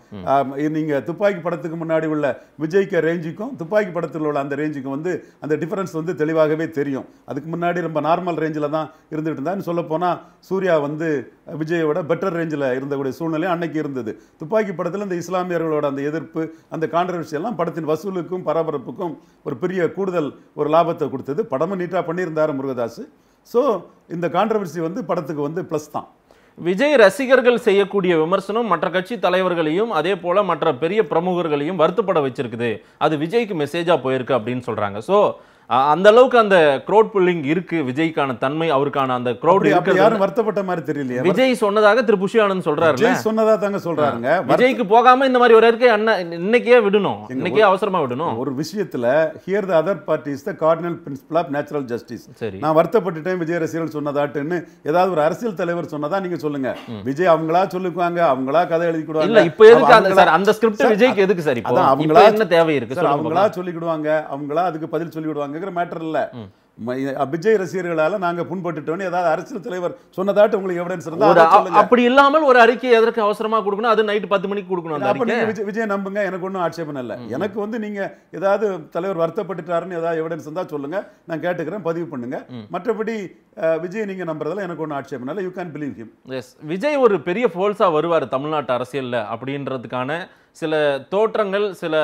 Speaker 2: நீங்கள் துப்பாக்கி படத்துக்கு முன்னாடி உள்ள விஜய்க்கு ரேஞ்சுக்கும் துப்பாக்கி படத்தில் உள்ள அந்த ரேஞ்சுக்கும் வந்து அந்த டிஃபரன்ஸ் வந்து தெளிவாகவே தெரியும் அதுக்கு முன்னாடி ரொம்ப நார்மல் ரேஞ்சில் தான் இருந்துகிட்டு இருந்தான்னு சொல்லப்போனால் சூர்யா வந்து விஜயோட பெட்டர் ரேஞ்சில் இருந்தக்கூடிய சூழ்நிலை அன்னைக்கு இருந்தது துப்பாக்கி படத்தில் அந்த இஸ்லாமியர்களோட அந்த எதிர்ப்பு அந்த கான்ட்ரவர்சி எல்லாம் படத்தின் வசூலுக்கும் பரபரப்புக்கும் ஒரு பெரிய கூடுதல் ஒரு லாபத்தை கொடுத்தது படமும் நீட்டாக பண்ணியிருந்தார் முருகதாஸ் ஸோ இந்த கான்ட்ரவர்சி வந்து படத்துக்கு வந்து ப்ளஸ் தான்
Speaker 1: விஜய் ரசிகர்கள் செய்யக்கூடிய விமர்சனம் மற்ற கட்சி தலைவர்களையும் அதே போல் மற்ற பெரிய பிரமுகர்களையும் வருத்தப்பட வச்சிருக்குது அது விஜய்க்கு மெசேஜாக போயிருக்கு அப்படின்னு சொல்கிறாங்க ஸோ அந்த அளவுக்கு அந்த க்ரௌட் புல்லிங் இருக்கு விஜய்க்கான தன்மை அவருக்கான அந்த க்ரௌட் யாரும்
Speaker 2: வருத்தப்பட்ட மாதிரி தெரியல விஜய்
Speaker 1: சொன்னதாக திரு புஷி ஆனந்த் சொல்றாரு
Speaker 2: சொன்னதா தாங்க சொல்றாருங்க
Speaker 1: விஜய்க்கு போகாம இந்த மாதிரி ஒரு இருக்கு அண்ணன் இன்னைக்கே விடணும் இன்னைக்கே அவசரமா விடணும்
Speaker 2: ஒரு விஷயத்துல here the other parties the cardinal principle of natural justice நான் வருத்தப்பட்டுட்டேன் விஜய் ரசிகர்கள் சொன்னதாட்டுன்னு ஏதாவது ஒரு அரசியல் தலைவர் சொன்னதா நீங்க சொல்லுங்க விஜய் அவங்களா சொல்லுவாங்க அவங்களா கதை எழுதிக்கிடுவாங்க இல்ல இப்போ எதுக்கு சார் அந்த ஸ்கிரிப்ட் விஜய்க்கு எதுக்கு சார் இப்போ அவங்களா என்ன தேவை இருக்கு அவங்களா சொல்லிக்கிடுவாங்க அவங்களா அதுக்கு பதில் சொல்லிவிடுவாங்க இருக்கிற மேட்டர் இல்லை விஜய் ரசிகர்களால நாங்க புண்பட்டுட்டோம் ஏதாவது அரசியல் தலைவர் சொன்னதாட்டு உங்களுக்கு எவிடன்ஸ் இருந்தா
Speaker 1: அப்படி இல்லாமல் ஒரு அறிக்கை எதற்கு அவசரமா கொடுக்கணும் அது நைட்டு பத்து மணிக்கு கொடுக்கணும்
Speaker 2: விஜய் நம்புங்க எனக்கு ஒன்றும் ஆட்சேபம் இல்லை எனக்கு வந்து நீங்க ஏதாவது தலைவர் வருத்தப்பட்டுட்டாருன்னு ஏதாவது எவிடன்ஸ் இருந்தா சொல்லுங்க நான் கேட்டுக்கிறேன் பதிவு பண்ணுங்க மற்றபடி விஜய் நீங்க நம்புறதுல எனக்கு ஒன்றும் ஆட்சேபம் இல்லை you can believe him
Speaker 1: yes Vijay ஒரு பெரிய ஃபோல்ஸா வருவார் தமிழ்நாட்டு அரசியல்ல அப்படின்றதுக்கான சில தோற்றங்கள் சில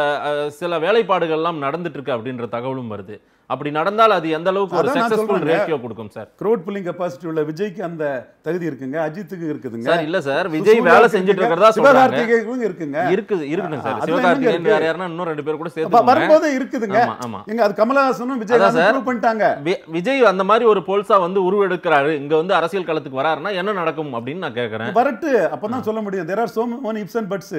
Speaker 1: சில வேலைப்பாடுகள்லாம் நடந்துட்டு இருக்கு அப்படின்ற தகவலும் வருது அப்படி நடந்தால் அது எந்த அளவுக்கு ஒரு சக்சஸ்ஃபுல் ரேஷியோ கொடுக்கும் சார்
Speaker 2: க்ரௌட் புல்லிங் கெபாசிட்டி உள்ள விஜய்க்கு அந்த தகுதி இருக்குங்க அஜித்துக்கு இருக்குதுங்க சார் இல்ல சார் விஜய் வேலை செஞ்சுட்டு இருக்கறதா சொல்றாங்க இருக்குங்க இருக்கு இருக்குங்க சார் சிவகார்த்திகேயன் வேற யாரனா
Speaker 1: இன்னும் ரெண்டு பேர் கூட சேர்த்து வரும்போது இருக்குதுங்க
Speaker 2: எங்க அது கமலஹாசனும் விஜய் ப்ரூவ் பண்ணிட்டாங்க
Speaker 1: விஜய் அந்த மாதிரி ஒரு போல்ஸா வந்து உருவெடுக்கிறாரு இங்க வந்து அரசியல் களத்துக்கு வராருனா என்ன நடக்கும் அப்படின்னு நான் கேக்குறேன்
Speaker 2: வரட்டு அப்பதான் சொல்ல முடியும் there are so many ifs and buts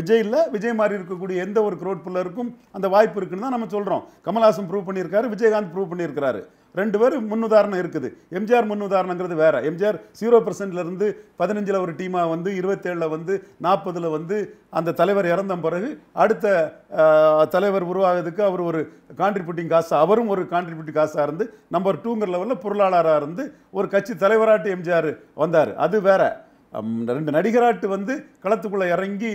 Speaker 2: Vijay இல்ல விஜய் மாதிரி இருக்கக்கூடிய எந்த ஒரு க்ரௌட் புல்லருக்கும் அந்த வாய்ப்பு இருக்குன்னு தான் நம்ம சொல்றோம் கமலஹாசன் ப்ரூவ் பண்ணி பண்ணியிருக்காரு விஜயகாந்த் ப்ரூவ் பண்ணியிருக்கிறாரு ரெண்டு பேரும் முன்னுதாரணம் இருக்குது எம்ஜிஆர் முன்னுதாரணங்கிறது வேறு எம்ஜிஆர் ஜீரோ பர்சன்ட்லேருந்து பதினஞ்சில் ஒரு டீமாக வந்து இருபத்தேழில் வந்து நாற்பதில் வந்து அந்த தலைவர் இறந்த பிறகு அடுத்த தலைவர் உருவாகிறதுக்கு அவர் ஒரு கான்ட்ரிபியூட்டிங் காசு அவரும் ஒரு கான்ட்ரிபியூட்டிங் காசாக இருந்து நம்பர் டூங்கிற லெவலில் பொருளாளராக இருந்து ஒரு கட்சி தலைவராட்டு எம்ஜிஆர் வந்தார் அது வேற ரெண்டு நடிகராட்டு வந்து களத்துக்குள்ளே இறங்கி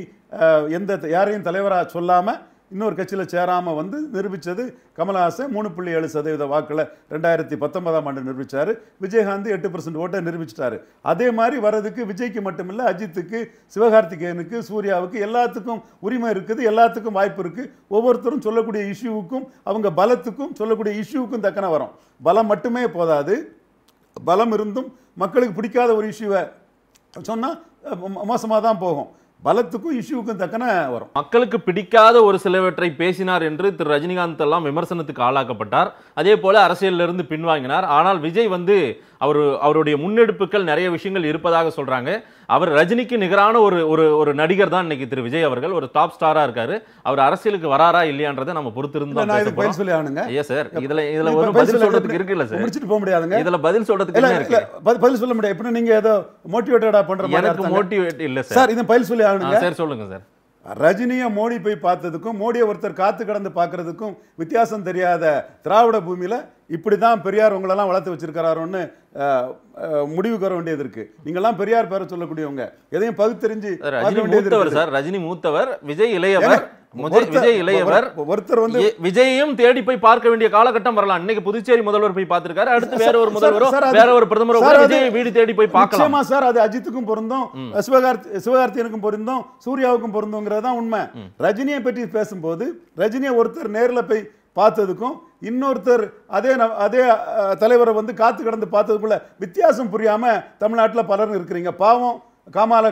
Speaker 2: எந்த யாரையும் தலைவராக சொல்லாமல் இன்னொரு கட்சியில் சேராமல் வந்து நிரூபித்தது கமல்ஹாசன் மூணு புள்ளி ஏழு சதவீத வாக்கில் ரெண்டாயிரத்தி பத்தொன்பதாம் ஆண்டு நிரூபித்தார் விஜயகாந்த் எட்டு பர்சன்ட் ஓட்டை நிரூபிச்சிட்டாரு அதே மாதிரி வர்றதுக்கு விஜய்க்கு மட்டுமில்லை அஜித்துக்கு சிவகார்த்திகேயனுக்கு சூர்யாவுக்கு எல்லாத்துக்கும் உரிமை இருக்குது எல்லாத்துக்கும் வாய்ப்பு இருக்குது ஒவ்வொருத்தரும் சொல்லக்கூடிய இஷ்யூவுக்கும் அவங்க பலத்துக்கும் சொல்லக்கூடிய இஷ்யூவுக்கும் தக்கன வரும் பலம் மட்டுமே போதாது பலம் இருந்தும் மக்களுக்கு பிடிக்காத ஒரு இஷ்யூவை சொன்னால் மோசமாக தான் போகும் பலத்துக்கும் இஷ்யூவுக்கும் தக்கன வரும் மக்களுக்கு
Speaker 1: பிடிக்காத ஒரு சிலவற்றை பேசினார் என்று திரு ரஜினிகாந்த் எல்லாம் விமர்சனத்துக்கு ஆளாக்கப்பட்டார் அதே போல அரசியலிருந்து பின்வாங்கினார் ஆனால் விஜய் வந்து அவர் அவருடைய முன்னெடுப்புகள் நிறைய விஷயங்கள் இருப்பதாக சொல்கிறாங்க அவர் ரஜினிக்கு நிகரான ஒரு ஒரு ஒரு நடிகர் தான் இன்னைக்கு திரு விஜய் அவர்கள் ஒரு டாப் ஸ்டாராக இருக்காரு அவர் அரசியலுக்கு வராரா இல்லையான்றதை நம்ம பொறுத்திருந்தோம் சொல்லி ஆனுங்க ஏ சார் இதில் இதில் ஒரு பதில் சொல்கிறதுக்கு இருக்குல்ல சார் முடிச்சுட்டு போக முடியாதுங்க இதில் பதில் சொல்கிறதுக்கு இருக்கு
Speaker 2: பதில் சொல்ல முடியாது எப்படி நீங்கள் ஏதோ மோட்டிவேட்டடாக பண்ணுற எனக்கு மோட்டிவேட் இல்லை சார் இது பதில் சொல்லி ஆனுங்க சார் சொல்லுங்கள் சார் ரஜினியை மோடி போய் பார்த்ததுக்கும் மோடியை ஒருத்தர் காத்து கடந்து பார்க்கறதுக்கும் வித்தியாசம் தெரியாத திராவிட பூமியில் இப்படி தான் பெரியார் உங்களெல்லாம் வளர்த்து வச்சிருக்கிறாருன்னு முடிவு கர வேண்டியது இருக்கு நீங்கெல்லாம் பெரியார் பேர சொல்லக்கூடியவங்க எதையும் பகுத்தறிஞ்சு மூத்தவர்
Speaker 1: சார் ரஜினி மூத்தவர் விஜய் இளையவர் விஜய் இளையவர் ஒருத்தர் வந்து விஜயையும் தேடி போய் பார்க்க வேண்டிய காலகட்டம் வரலாம் இன்னைக்கு புதுச்சேரி முதல்வர் போய் பார்த்திருக்காரு அடுத்து வேற ஒரு முதல்வரோ வேற ஒரு பிரதமரோ விஜய் வீடு தேடி போய் பார்க்கலாம்
Speaker 2: சார் அது அஜித்துக்கும் பொருந்தும் சிவகார்த்தி சிவகார்த்தியனுக்கும் பொருந்தும் சூர்யாவுக்கும் பொருந்துங்கிறது தான் உண்மை ரஜினியை பற்றி பேசும்போது ரஜினியை ஒருத்தர் நேரில் போய் பார்த்ததுக்கும் இன்னொருத்தர் அதே அதே தலைவரை வந்து காத்து கடந்து பார்த்ததுக்குள்ள வித்தியாசம் புரியாமல் தமிழ்நாட்டில் பலரும் இருக்கிறீங்க பாவம் காமால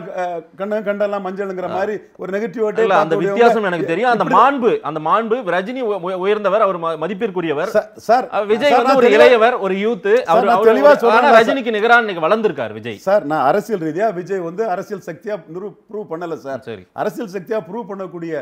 Speaker 2: கண்ண கண்டெல்லாம் மஞ்சள்ங்கிற மாதிரி ஒரு நெகட்டிவ் அந்த வித்தியாசம்
Speaker 1: எனக்கு தெரியும் அந்த மாண்பு அந்த மாண்பு ரஜினி உயர்ந்தவர் அவர் மதிப்பிற்குரியவர் சார் விஜய் ஒரு இளையவர் ஒரு யூத் அவர் தெளிவா ரஜினிக்கு நிகரா இன்னைக்கு வளர்ந்திருக்கார் விஜய்
Speaker 2: சார் நான் அரசியல் ரீதியா விஜய் வந்து அரசியல் சக்தியா ப்ரூவ் பண்ணல சார் சரி அரசியல் சக்தியா ப்ரூவ் பண்ணக்கூடிய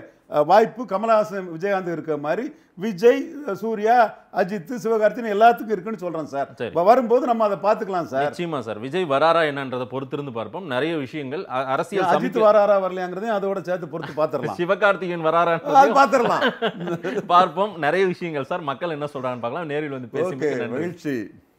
Speaker 2: வாய்ப்பு கமலஹாசன் விஜயகாந்த் இருக்கிற மாதிரி விஜய் சூர்யா அஜித் சிவகார்த்தின் எல்லாத்துக்கும் இருக்குன்னு சொல்றேன் சார் இப்போ வரும்போது நம்ம அதை பார்த்துக்கலாம் சார்
Speaker 1: நிச்சயமா சார் விஜய் வராரா என்னன்றதை பொறுத்திருந்து பார்ப்போம் நிறைய விஷயங்கள் அரசியல் அஜித்
Speaker 2: வராரா வரலையாங்கிறதையும் அதோட சேர்த்து பொறுத்து பார்த்துருக்கோம் <laughs>
Speaker 1: சிவகார்த்திகேயன் வராரா பார்த்துடலாம் <laughs> பார்ப்போம் நிறைய விஷயங்கள் சார் மக்கள் என்ன சொல்றாங்கன்னு பார்க்கலாம் நேரில் வந்து பேசி
Speaker 2: மகிழ்ச்சி